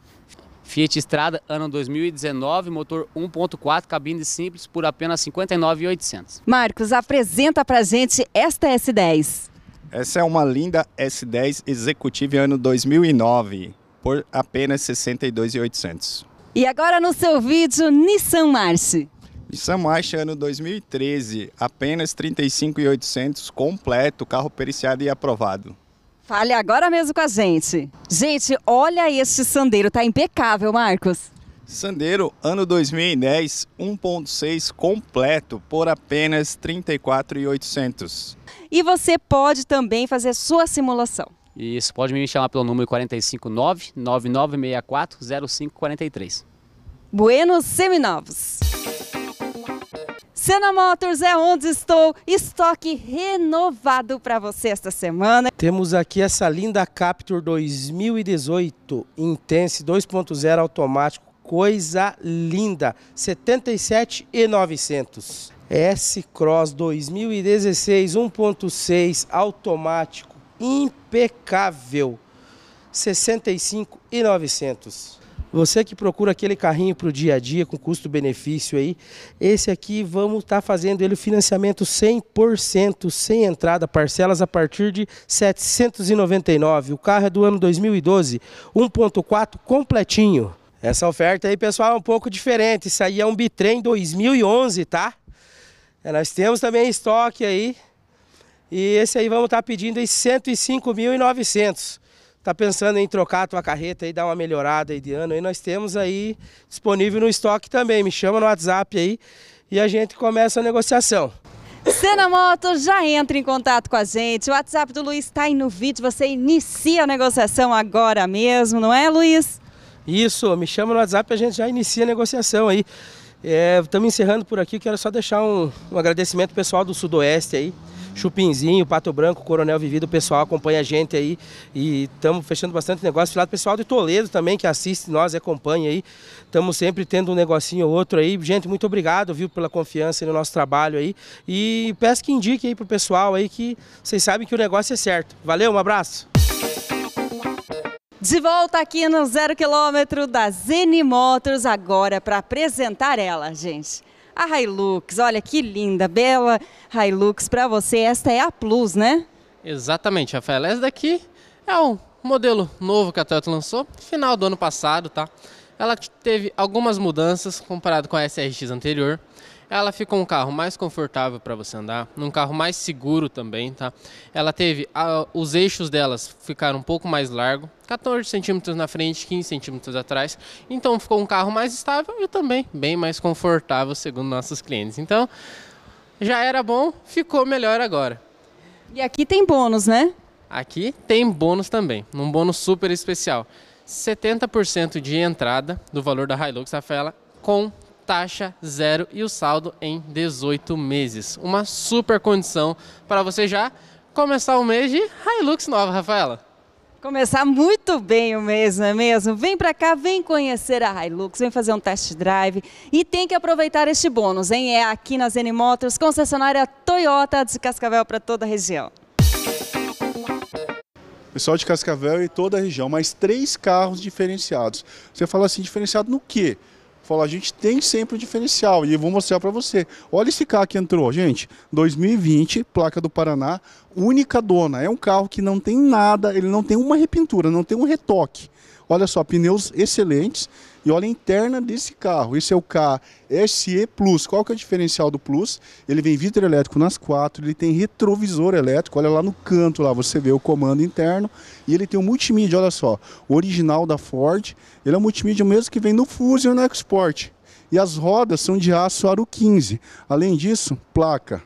[SPEAKER 6] Fiat Strada, ano 2019, motor 1.4, cabine simples por apenas R$ 59.800.
[SPEAKER 1] Marcos, apresenta pra gente esta S10. Essa é
[SPEAKER 15] uma linda S10 Executive ano 2009, por apenas R$ 62.800.
[SPEAKER 1] E agora no seu vídeo, Nissan March. Nissan March ano
[SPEAKER 15] 2013, apenas 35.800 completo, carro periciado e aprovado.
[SPEAKER 1] Fale agora mesmo com a gente. Gente, olha este sandeiro, tá impecável, Marcos.
[SPEAKER 15] Sandeiro, ano 2010, 1.6 completo
[SPEAKER 6] por apenas 34,800.
[SPEAKER 1] E você pode também fazer sua simulação.
[SPEAKER 6] Isso, pode me chamar pelo número 459 9964
[SPEAKER 1] 0543. Buenos Seminovos. Sena Motors é onde estou. Estoque renovado para você esta semana.
[SPEAKER 7] Temos aqui essa linda Captur 2018 Intense 2.0 automático. Coisa linda, 77,900. S-Cross 2016 1.6 automático impecável, 65,900. Você que procura aquele carrinho para o dia a dia com custo-benefício aí, esse aqui vamos estar tá fazendo ele financiamento 100%, sem entrada, parcelas a partir de 799. O carro é do ano 2012, 1.4 completinho. Essa oferta aí, pessoal, é um pouco diferente. Isso aí é um Bitrem 2011, tá? É, nós temos também estoque aí. E esse aí vamos estar tá pedindo em 105.900 tá pensando em trocar a tua carreta e dar uma melhorada aí de ano, aí nós temos aí disponível no estoque também. Me chama no WhatsApp aí e a gente começa a negociação.
[SPEAKER 1] Cena Moto já entra em contato com a gente. O WhatsApp do Luiz está aí no vídeo. Você inicia a negociação agora mesmo, não é, Luiz?
[SPEAKER 7] Isso, me chama no WhatsApp e a gente já inicia a negociação aí. Estamos é, encerrando por aqui. Quero só deixar um, um agradecimento pessoal do Sudoeste aí Chupinzinho, Pato Branco, Coronel Vivido, o pessoal acompanha a gente aí e estamos fechando bastante negócio. Filado pessoal de Toledo também que assiste nós e acompanha aí. Estamos sempre tendo um negocinho ou outro aí. Gente, muito obrigado, viu, pela confiança no nosso trabalho aí. E peço que indique aí pro pessoal aí que vocês sabem que o negócio é certo. Valeu, um abraço. De volta aqui no Zero Quilômetro
[SPEAKER 1] da Zene Motors, agora para apresentar ela, gente a Hilux. Olha que linda, bela Hilux para você. Esta é a Plus, né?
[SPEAKER 16] Exatamente, Rafael. Essa daqui é um modelo novo que a Toyota lançou, final do ano passado, tá? Ela teve algumas mudanças comparado com a SRX anterior. Ela ficou um carro mais confortável para você andar, um carro mais seguro também, tá? Ela teve, a, os eixos delas ficaram um pouco mais largo, 14 centímetros na frente, 15 centímetros atrás. Então ficou um carro mais estável e também bem mais confortável, segundo nossos clientes. Então já era bom, ficou melhor agora. E aqui tem bônus, né? Aqui tem bônus também, um bônus super especial. 70% de entrada do valor da Hilux Rafaela com taxa zero e o saldo em 18 meses. Uma super condição para você já começar o mês de
[SPEAKER 1] Hilux nova, Rafaela. Começar muito bem o mês, não é mesmo? Vem para cá, vem conhecer a Hilux, vem fazer um test drive e tem que aproveitar este bônus, hein? É aqui na Zen Motors, concessionária Toyota de Cascavel para toda a região.
[SPEAKER 4] Pessoal de Cascavel e toda a região, mais três carros diferenciados. Você fala assim, diferenciado no quê? Falou, a gente tem sempre um diferencial e eu vou mostrar para você. Olha esse carro que entrou, gente. 2020, placa do Paraná, única dona. É um carro que não tem nada, ele não tem uma repintura, não tem um retoque. Olha só, pneus excelentes e olha a interna desse carro. Esse é o KSE Plus. Qual que é o diferencial do Plus? Ele vem vidro elétrico nas quatro, ele tem retrovisor elétrico, olha lá no canto lá, você vê o comando interno e ele tem um multimídia, olha só, o original da Ford. Ele é um multimídia mesmo que vem no Fusion e no Export. E as rodas são de aço aro 15. Além disso, placa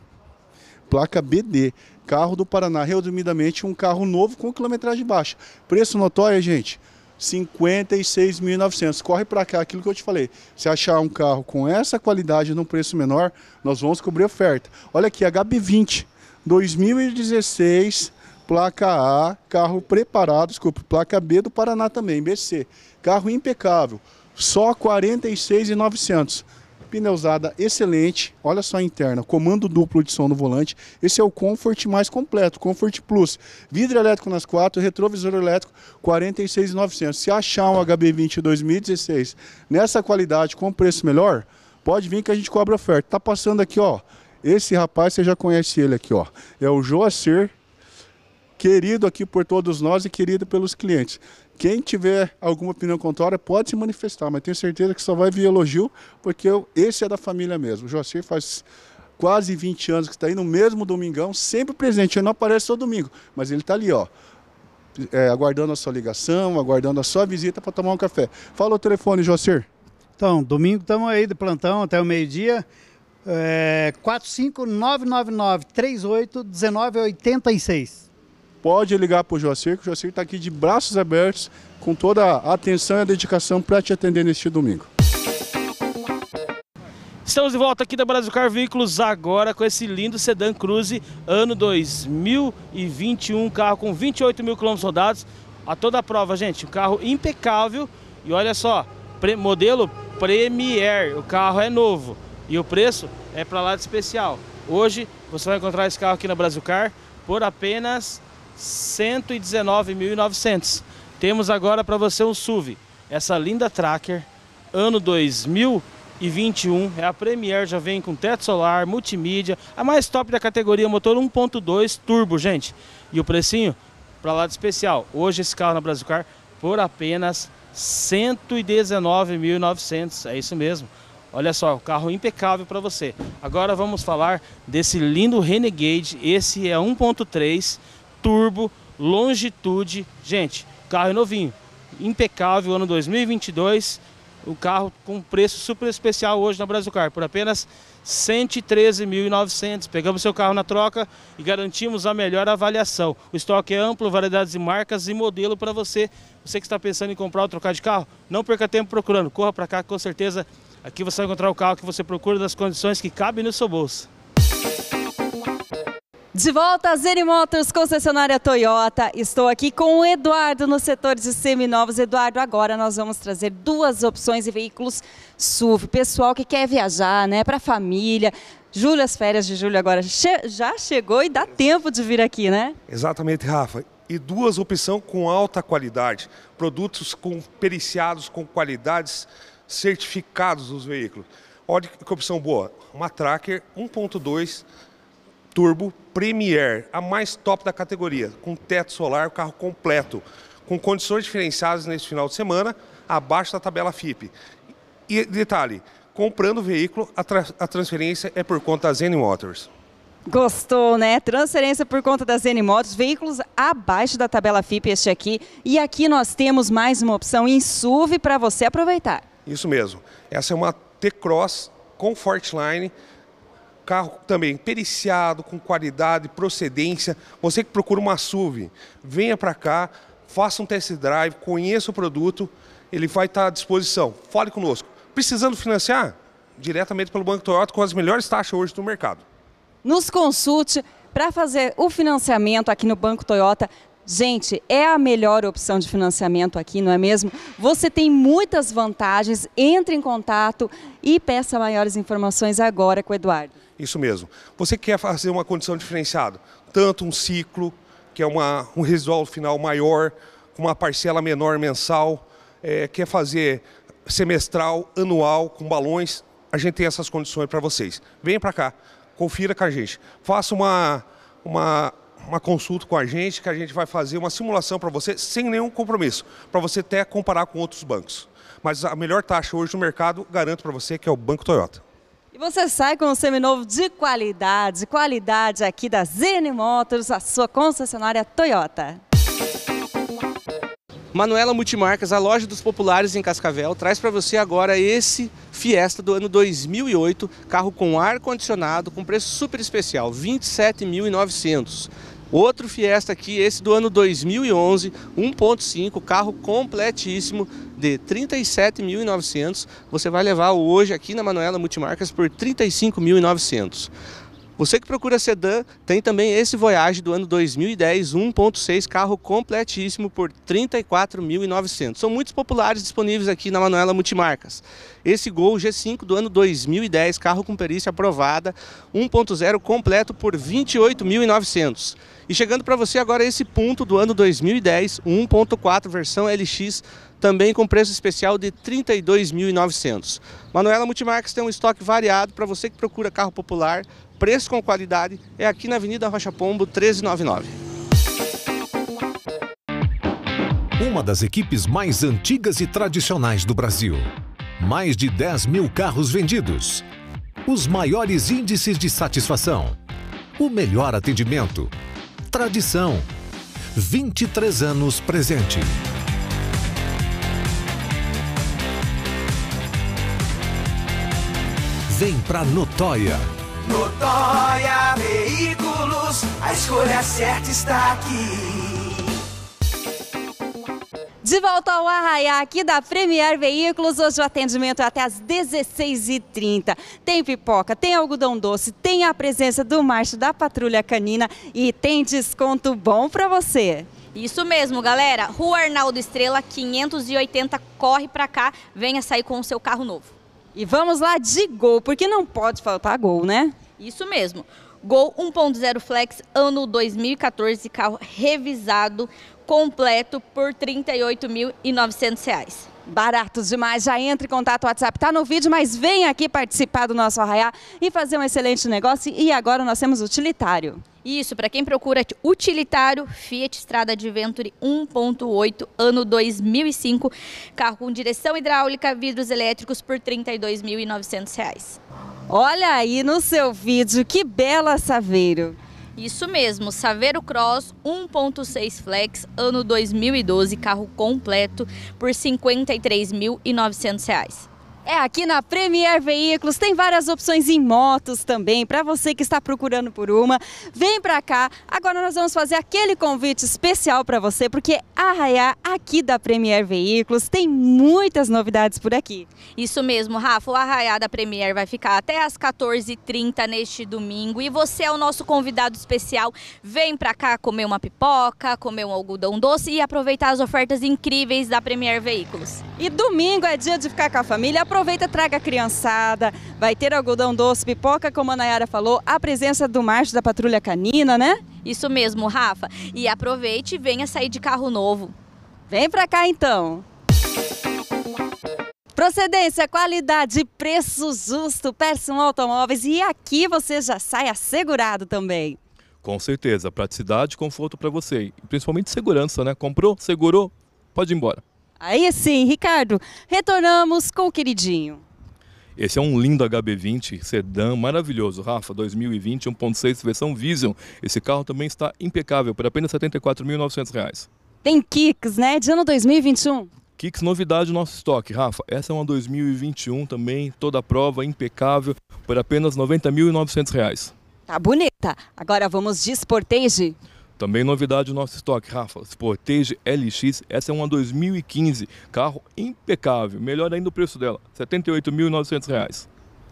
[SPEAKER 4] placa BD, carro do Paraná, resumidamente um carro novo com quilometragem baixa. Preço notório, gente, 56.900. Corre para cá aquilo que eu te falei. Se achar um carro com essa qualidade num preço menor, nós vamos cobrir oferta. Olha aqui, HB20 2016, placa A, carro preparado, desculpa, placa B do Paraná também, BC. Carro impecável, só 46.900. Pneusada excelente, olha só a interna, comando duplo de som no volante. Esse é o Comfort mais completo, Comfort Plus. Vidro elétrico nas quatro, retrovisor elétrico 46,900. Se achar um HB20 2016 nessa qualidade com preço melhor, pode vir que a gente cobra oferta. Tá passando aqui, ó. Esse rapaz, você já conhece ele aqui, ó. É o Joacir, querido aqui por todos nós e querido pelos clientes. Quem tiver alguma opinião contrária pode se manifestar, mas tenho certeza que só vai vir elogio, porque eu, esse é da família mesmo. O Jocir faz quase 20 anos que está aí no mesmo domingão, sempre presente. Ele não aparece todo domingo, mas ele está ali, ó. É, aguardando a sua ligação, aguardando a sua visita para tomar um café. Fala o telefone, Jocir. Então, domingo estamos aí de plantão até o meio-dia. É, 45999 38 1986 pode ligar para o Joacir, que o Joacir está aqui de braços abertos, com toda a atenção e a dedicação para te atender neste domingo.
[SPEAKER 3] Estamos de volta aqui da Brasil Car Veículos agora com esse lindo sedã Cruze ano 2021, carro com 28 mil quilômetros rodados, a toda a prova, gente, um carro impecável e olha só, pre modelo Premier, o carro é novo e o preço é para lá de especial. Hoje você vai encontrar esse carro aqui na Brasil Car por apenas 119.900. Temos agora para você um SUV, essa linda Tracker, ano 2021, é a Premier, já vem com teto solar, multimídia, a mais top da categoria, motor 1.2 turbo, gente. E o precinho, para lá de especial, hoje esse carro na Brasilcar por apenas 119.900, é isso mesmo. Olha só, o carro impecável para você. Agora vamos falar desse lindo Renegade, esse é 1.3 turbo, longitude. Gente, carro é novinho, impecável, ano 2022. O carro com preço super especial hoje na Brasilcar, por apenas R$ 113.900. Pegamos seu carro na troca e garantimos a melhor avaliação. O estoque é amplo, variedades de marcas e modelo para você. Você que está pensando em comprar ou trocar de carro, não perca tempo procurando. Corra para cá, com certeza aqui você vai encontrar o carro que você procura das condições que cabem no seu bolso.
[SPEAKER 1] De volta a Motors, concessionária Toyota. Estou aqui com o Eduardo no setor de seminovos. Eduardo, agora nós vamos trazer duas opções de veículos SUV. Pessoal que quer viajar, né, para família. Julho, as férias de julho agora che já chegou e dá tempo de vir aqui, né?
[SPEAKER 2] Exatamente, Rafa. E duas opções com alta qualidade. Produtos com periciados com qualidades certificados dos veículos. Olha que opção boa. Uma Tracker 1.2 turbo Premier, a mais top da categoria, com teto solar, carro completo, com condições diferenciadas nesse final de semana, abaixo da tabela FIP. E detalhe, comprando o veículo, a, tra a transferência é por conta da Zen Motors.
[SPEAKER 1] Gostou, né? Transferência por conta das N Motors, veículos abaixo da tabela FIP este aqui. E aqui nós temos mais uma opção em SUV para você aproveitar.
[SPEAKER 2] Isso mesmo. Essa é uma T-Cross com Fortline carro também periciado, com qualidade, procedência. Você que procura uma SUV, venha para cá, faça um test drive, conheça o produto, ele vai estar à disposição. Fale conosco. Precisando financiar? Diretamente pelo Banco Toyota, com as melhores taxas hoje do mercado.
[SPEAKER 1] Nos consulte para fazer o financiamento aqui no Banco Toyota. Gente, é a melhor opção de financiamento aqui, não é mesmo? Você tem muitas vantagens, entre em contato e peça maiores informações agora com o Eduardo.
[SPEAKER 2] Isso mesmo. Você quer fazer uma condição diferenciada, tanto um ciclo, que é uma, um residual final maior, com uma parcela menor mensal, é, quer fazer semestral, anual, com balões, a gente tem essas condições para vocês. Venha para cá, confira com a gente. Faça uma, uma uma consulta com a gente que a gente vai fazer uma simulação para você sem nenhum compromisso, para você até comparar com outros bancos. Mas a melhor taxa hoje no mercado, garanto para você que é o Banco Toyota.
[SPEAKER 1] E você sai com um seminovo de qualidade, qualidade aqui da Zene Motors, a sua concessionária Toyota.
[SPEAKER 11] Manuela Multimarcas, a loja dos populares em Cascavel, traz para você agora esse Fiesta do ano 2008, carro com ar-condicionado, com preço super especial, 27.900. Outro Fiesta aqui, esse do ano 2011, 1.5, carro completíssimo de 37.900. Você vai levar hoje aqui na Manuela Multimarcas por 35.900. Você que procura sedã, tem também esse Voyage do ano 2010, 1.6 carro completíssimo por 34.900. São muitos populares disponíveis aqui na Manuela Multimarcas. Esse Gol G5 do ano 2010, carro com perícia aprovada, 1.0 completo por 28.900. E chegando para você agora esse ponto do ano 2010, 1.4 versão LX, também com preço especial de R$ 32.900. Manuela Multimarcas tem um estoque variado para você que procura carro popular, preço com qualidade, é aqui na Avenida Rocha Pombo 1399.
[SPEAKER 8] uma das equipes mais antigas e tradicionais do Brasil. Mais de 10 mil carros vendidos. Os maiores índices de satisfação. O melhor atendimento. Tradição. 23 anos presente. Vem pra Notóia.
[SPEAKER 7] Notória Veículos, a escolha certa está aqui.
[SPEAKER 1] De volta ao Arraiá, aqui da Premier Veículos. Hoje o atendimento é até às 16h30. Tem pipoca, tem algodão doce, tem a presença do macho da Patrulha Canina e tem desconto bom para você.
[SPEAKER 13] Isso mesmo, galera. Rua Arnaldo Estrela, 580, corre para cá, venha sair com o seu carro novo. E vamos lá de gol, porque não pode faltar gol, né? Isso mesmo. Gol 1.0 Flex, ano 2014, carro revisado, completo por R$ 38.900 baratos demais.
[SPEAKER 1] Já entre em contato, o WhatsApp está no vídeo, mas vem aqui participar do nosso arraiá e fazer um excelente negócio. E agora nós temos utilitário.
[SPEAKER 13] Isso, para quem procura utilitário, Fiat Strada Adventure 1.8, ano 2005, carro com direção hidráulica, vidros elétricos por R$ 32.900.
[SPEAKER 1] Olha aí no seu vídeo, que bela saveiro.
[SPEAKER 13] Isso mesmo, Saveiro Cross 1.6 Flex, ano 2012, carro completo por R$ 53.900.
[SPEAKER 1] É aqui na Premier Veículos, tem várias opções em motos também, para você que está procurando por uma, vem para cá. Agora nós vamos fazer aquele convite especial para você, porque arraiar aqui da Premier Veículos tem muitas novidades por
[SPEAKER 13] aqui. Isso mesmo, Rafa, o arraiar da Premier vai ficar até às 14h30 neste domingo e você é o nosso convidado especial. Vem para cá comer uma pipoca, comer um algodão doce e aproveitar as ofertas incríveis da Premier Veículos. E domingo é dia
[SPEAKER 1] de ficar com a família, aproveita, traga a criançada. Vai ter algodão doce, pipoca, como a Nayara falou, a presença do Márcio da Patrulha Canina, né? Isso
[SPEAKER 13] mesmo, Rafa. E aproveite e venha sair de carro novo. Vem pra cá então.
[SPEAKER 1] Procedência, qualidade, preço justo, Persson Automóveis. E aqui você já sai assegurado também.
[SPEAKER 14] Com certeza, praticidade e conforto para você. principalmente segurança, né? Comprou, segurou, pode ir embora.
[SPEAKER 1] Aí sim, Ricardo, retornamos com o queridinho.
[SPEAKER 14] Esse é um lindo HB20 sedã maravilhoso, Rafa, 2020 1.6 versão Vision. Esse carro também está impecável por apenas R$ 74.900.
[SPEAKER 1] Tem kicks, né? De ano 2021.
[SPEAKER 14] Kicks, novidade no nosso estoque, Rafa. Essa é uma 2021 também, toda a prova impecável por apenas R$ 90.900. Tá bonita. Agora vamos de Sportage. Também novidade do nosso estoque, Rafa, Sportage LX, essa é uma 2015, carro impecável, melhor ainda o preço dela, R$ 78.900.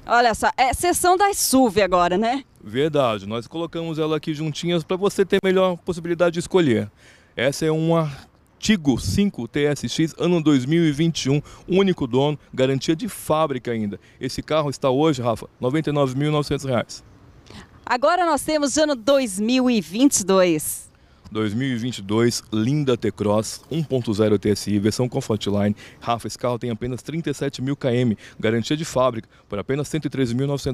[SPEAKER 1] Olha só, é sessão da SUV agora, né?
[SPEAKER 14] Verdade, nós colocamos ela aqui juntinhas para você ter melhor possibilidade de escolher. Essa é uma Tigo 5 TSX, ano 2021, único dono, garantia de fábrica ainda. Esse carro está hoje, Rafa, R$ 99.900.
[SPEAKER 1] Agora nós temos ano 2022.
[SPEAKER 14] 2022, linda T-Cross 1.0 TSI, versão Line. Rafa, esse carro tem apenas 37 mil km, garantia de fábrica, por apenas R$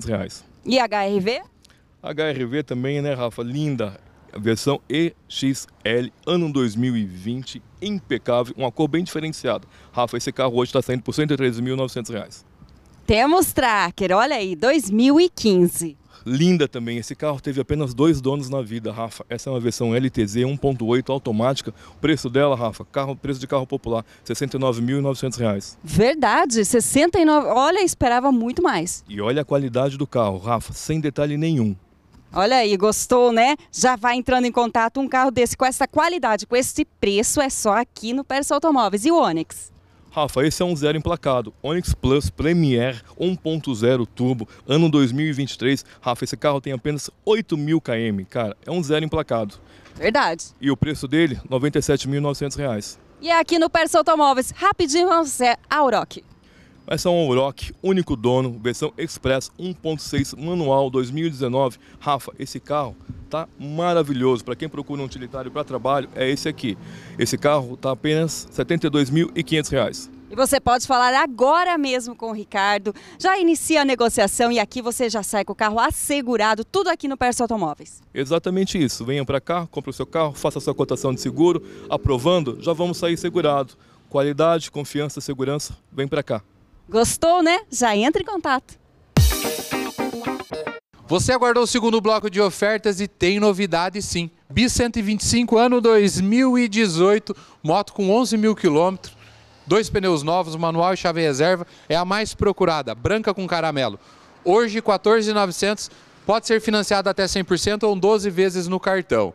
[SPEAKER 14] reais.
[SPEAKER 1] E HRV?
[SPEAKER 14] HRV também, né, Rafa? Linda. versão EXL, ano 2020, impecável, uma cor bem diferenciada. Rafa, esse carro hoje está saindo por R$ reais.
[SPEAKER 1] Temos Tracker, olha aí, 2015.
[SPEAKER 14] Linda também, esse carro teve apenas dois donos na vida, Rafa. Essa é uma versão LTZ 1.8 automática. O preço dela, Rafa, carro, preço de carro popular, R$ 69.900.
[SPEAKER 1] Verdade, 69. Olha, esperava muito mais.
[SPEAKER 14] E olha a qualidade do carro, Rafa, sem detalhe nenhum.
[SPEAKER 1] Olha aí, gostou, né? Já vai entrando em contato um carro desse com essa qualidade, com esse preço, é só aqui no Persa Automóveis. E o Onix?
[SPEAKER 14] Rafa, esse é um zero emplacado. Onix Plus Premier 1.0 Turbo, ano 2023. Rafa, esse carro tem apenas 8 mil km. Cara, é um zero emplacado. Verdade. E o preço dele, R$ 97.900.
[SPEAKER 1] E é aqui no Persa Automóveis. Rapidinho, você, auroque.
[SPEAKER 14] Essa é um Rock único dono, versão Express 1.6 manual 2019. Rafa, esse carro tá maravilhoso. Para quem procura um utilitário para trabalho, é esse aqui. Esse carro tá apenas R$ 72.500.
[SPEAKER 1] E você pode falar agora mesmo com o Ricardo. Já inicia a negociação e aqui você já sai com o carro assegurado, tudo aqui no Perso Automóveis.
[SPEAKER 14] Exatamente isso. Venha para cá, compre o seu carro, faça a sua cotação de seguro. Aprovando, já vamos sair segurado. Qualidade, confiança, segurança, vem para cá.
[SPEAKER 1] Gostou, né? Já entra em contato.
[SPEAKER 5] Você aguardou o segundo bloco de ofertas e tem novidade sim. Bi 125 ano 2018, moto com 11 mil quilômetros, dois pneus novos, manual e chave reserva, é a mais procurada, branca com caramelo. Hoje 14.900, pode ser financiada até 100% ou 12 vezes no cartão.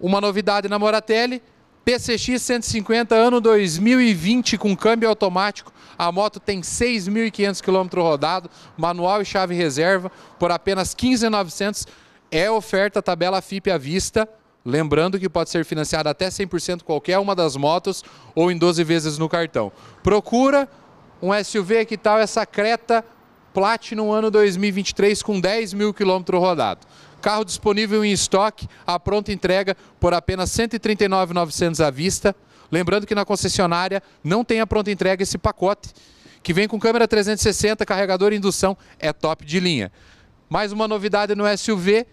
[SPEAKER 5] Uma novidade na Moratelli, PCX 150 ano 2020 com câmbio automático. A moto tem 6.500 km rodado, manual e chave reserva, por apenas 15.900. É oferta tabela FIP à vista. Lembrando que pode ser financiada até 100% qualquer uma das motos ou em 12 vezes no cartão. Procura um SUV, que tal essa Creta Platinum ano 2023 com 10 mil quilômetros rodados. Carro disponível em estoque, à pronta entrega por apenas R$ 139,900 à vista. Lembrando que na concessionária não tem a pronta entrega esse pacote, que vem com câmera 360, carregador e indução, é top de linha. Mais uma novidade no SUV,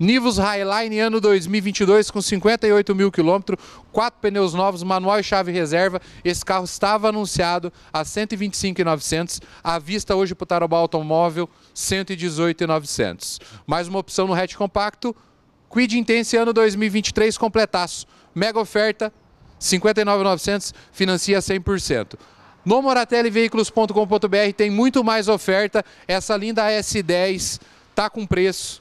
[SPEAKER 5] Nivus Highline ano 2022 com 58 mil quilômetros, quatro pneus novos, manual e chave reserva. Esse carro estava anunciado a 125,900. À vista hoje para o Tarobá Automóvel, 118,900. Mais uma opção no hatch compacto. Quid Intense ano 2023 completaço. Mega oferta, 59,900, financia 100%. No moratelliveículos.com.br tem muito mais oferta. Essa linda S10 tá com preço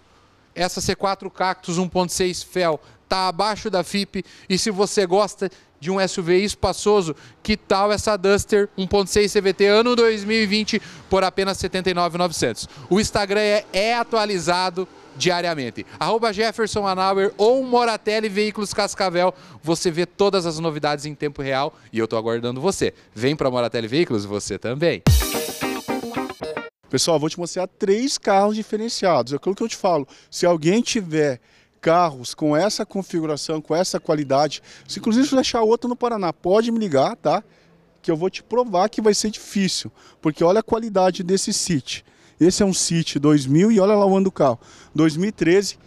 [SPEAKER 5] essa C4 Cactus 1.6 Fel está abaixo da FIP e se você gosta de um SUV espaçoso, que tal essa Duster 1.6 CVT ano 2020 por apenas 79,900? O Instagram é, é atualizado diariamente. Arroba Jefferson Anauer ou Moratelli Veículos Cascavel, você vê todas as novidades em tempo real e eu estou aguardando você. Vem para Moratelli Veículos, você também.
[SPEAKER 4] Pessoal, vou te mostrar três carros diferenciados. É aquilo que eu te falo. Se alguém tiver carros com essa configuração, com essa qualidade, se inclusive achar outro no Paraná, pode me ligar, tá? Que eu vou te provar que vai ser difícil. Porque olha a qualidade desse City. Esse é um City 2000 e olha lá o ano do carro. 2013,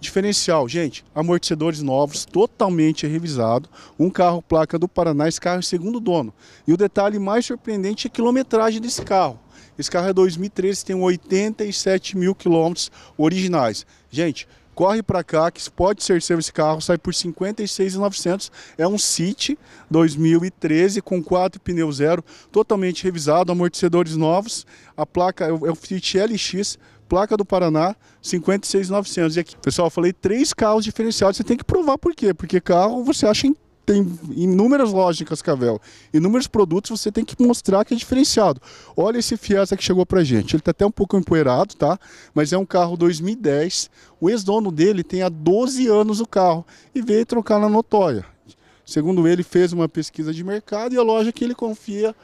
[SPEAKER 4] diferencial, gente, amortecedores novos, totalmente revisado, um carro placa do Paraná, esse carro é segundo dono. E o detalhe mais surpreendente é a quilometragem desse carro. Esse carro é 2013, tem 87 mil quilômetros originais. Gente, corre para cá que pode ser seu esse carro, sai por 56.900, é um City 2013 com quatro pneus zero, totalmente revisado, amortecedores novos, a placa é o é City LX, placa do Paraná, 56.900. E aqui, pessoal, eu falei três carros diferenciados, você tem que provar por quê? Porque carro você acha em tem inúmeras lojas, lógicas, Cavel, inúmeros produtos, você tem que mostrar que é diferenciado. Olha esse Fiesta que chegou pra gente, ele tá até um pouco empoeirado, tá? Mas é um carro 2010, o ex-dono dele tem há 12 anos o carro e veio trocar na notória. Segundo ele, fez uma pesquisa de mercado e a loja que ele confia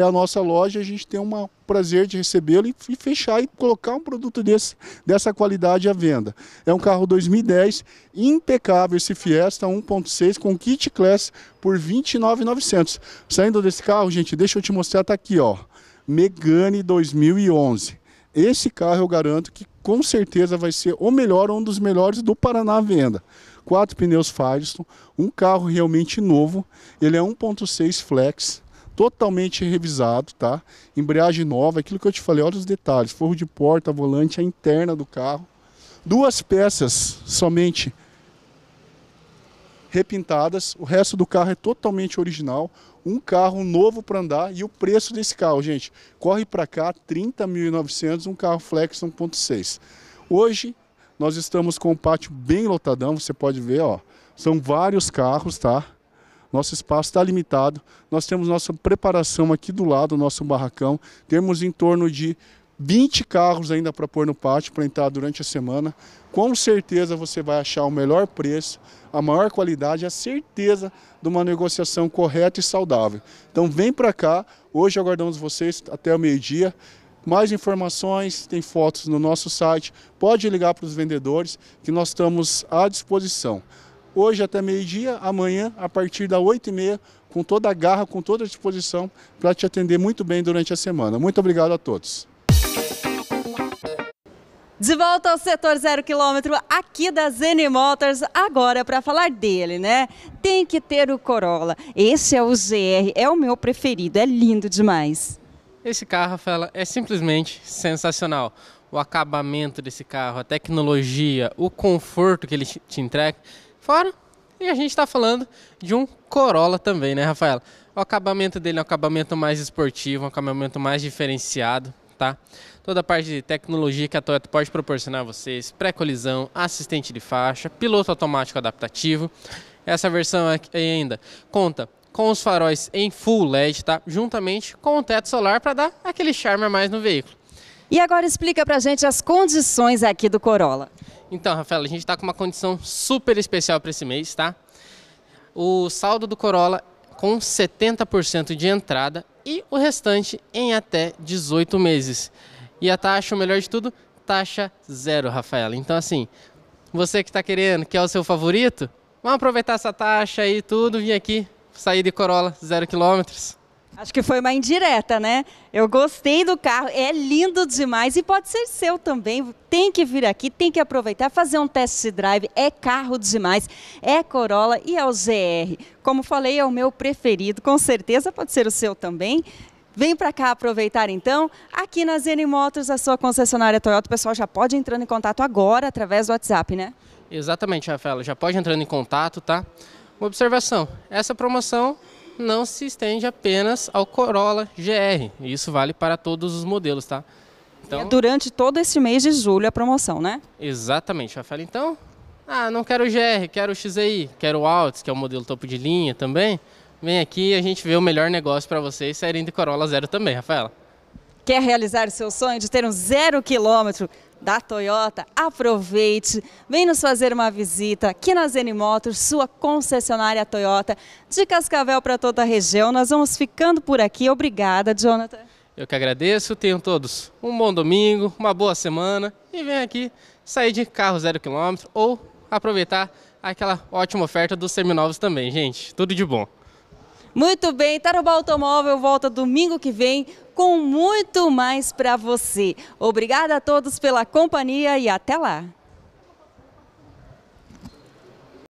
[SPEAKER 4] é a nossa loja, a gente tem um prazer de recebê-lo e, e, fechar e colocar um produto desse, dessa qualidade à venda. É um carro 2010, impecável esse Fiesta 1.6 com kit class por R$ 29.900. Saindo desse carro, gente, deixa eu te mostrar, tá aqui, ó. Megane 2011. Esse carro eu garanto que com certeza vai ser o melhor, um dos melhores do Paraná à venda. Quatro pneus Firestone, um carro realmente novo, ele é 1.6 flex, totalmente revisado, tá? Embreagem nova, aquilo que eu te falei, olha os detalhes, forro de porta, volante, a interna do carro. Duas peças somente repintadas, o resto do carro é totalmente original, um carro novo para andar e o preço desse carro, gente, corre para cá 30.900, um carro Flex 1.6. Hoje nós estamos com o pátio bem lotadão, você pode ver, ó, são vários carros, tá? Nosso espaço está limitado. Nós temos nossa preparação aqui do lado, nosso barracão. Temos em torno de 20 carros ainda para pôr no pátio para entrar durante a semana. Com certeza você vai achar o melhor preço, a maior qualidade, a certeza de uma negociação correta e saudável. Então vem para cá. Hoje aguardamos vocês até o meio-dia. Mais informações, tem fotos no nosso site. Pode ligar para os vendedores que nós estamos à disposição hoje até meio-dia, amanhã, a partir das 8h30, com toda a garra, com toda a disposição, para te atender muito bem durante a semana. Muito obrigado a todos.
[SPEAKER 1] De volta ao setor zero quilômetro aqui da Zene Motors, agora para falar dele, né? Tem que ter o Corolla. Esse é o GR é o meu preferido, é lindo demais.
[SPEAKER 16] Esse carro, Rafaela, é simplesmente sensacional. O acabamento desse carro, a tecnologia, o conforto que ele te entrega fora. E a gente está falando de um Corolla também, né, Rafaela? O acabamento dele é um acabamento mais esportivo, um acabamento mais diferenciado, tá? Toda a parte de tecnologia que a Toyota pode proporcionar a vocês, pré-colisão, assistente de faixa, piloto automático adaptativo. Essa versão aqui ainda conta com os faróis em full LED, tá? Juntamente com o teto solar para dar aquele charme a mais no veículo. E agora explica pra gente
[SPEAKER 1] as condições aqui do Corolla.
[SPEAKER 16] Então, Rafael, a gente está com uma condição super especial para esse mês, tá? O saldo do Corolla com 70% de entrada e o restante em até 18 meses. E a taxa, o melhor de tudo, taxa zero, Rafael. Então, assim, você que está querendo, que é o seu favorito,
[SPEAKER 1] vamos aproveitar essa taxa aí tudo, vir aqui, sair de Corolla zero quilômetros. Acho que foi uma indireta, né? Eu gostei do carro, é lindo demais e pode ser seu também. Tem que vir aqui, tem que aproveitar, fazer um test drive. É carro demais, é Corolla e é o ZR. Como falei, é o meu preferido, com certeza pode ser o seu também. Vem para cá aproveitar então, aqui na Zene Motors, a sua concessionária Toyota. O pessoal já pode entrar em contato agora através do WhatsApp, né?
[SPEAKER 16] Exatamente, Rafaela. Já pode entrar em contato, tá?
[SPEAKER 1] Uma observação: essa promoção não se estende apenas ao Corolla
[SPEAKER 16] GR. Isso vale para todos os modelos, tá? É então, é
[SPEAKER 1] durante todo esse mês de julho a promoção, né?
[SPEAKER 16] Exatamente, Rafael. Então,
[SPEAKER 1] ah, não quero o GR, quero o
[SPEAKER 16] XEI, quero o Altis, que é o modelo topo de linha também. Vem aqui e a gente vê o melhor negócio para vocês, saindo de Corolla Zero também, Rafaela.
[SPEAKER 1] Quer realizar seu sonho de ter um zero quilômetro? da Toyota, aproveite, vem nos fazer uma visita aqui na Zene Motors, sua concessionária Toyota, de Cascavel para toda a região. Nós vamos ficando por aqui. Obrigada, Jonathan.
[SPEAKER 16] Eu que agradeço. Tenham todos um bom domingo, uma boa semana e vem aqui sair de carro zero quilômetro ou aproveitar aquela ótima oferta dos seminovos também, gente. Tudo de bom.
[SPEAKER 1] Muito bem, Tarubá Automóvel volta domingo que vem com muito mais para você. Obrigada a todos pela companhia e até lá.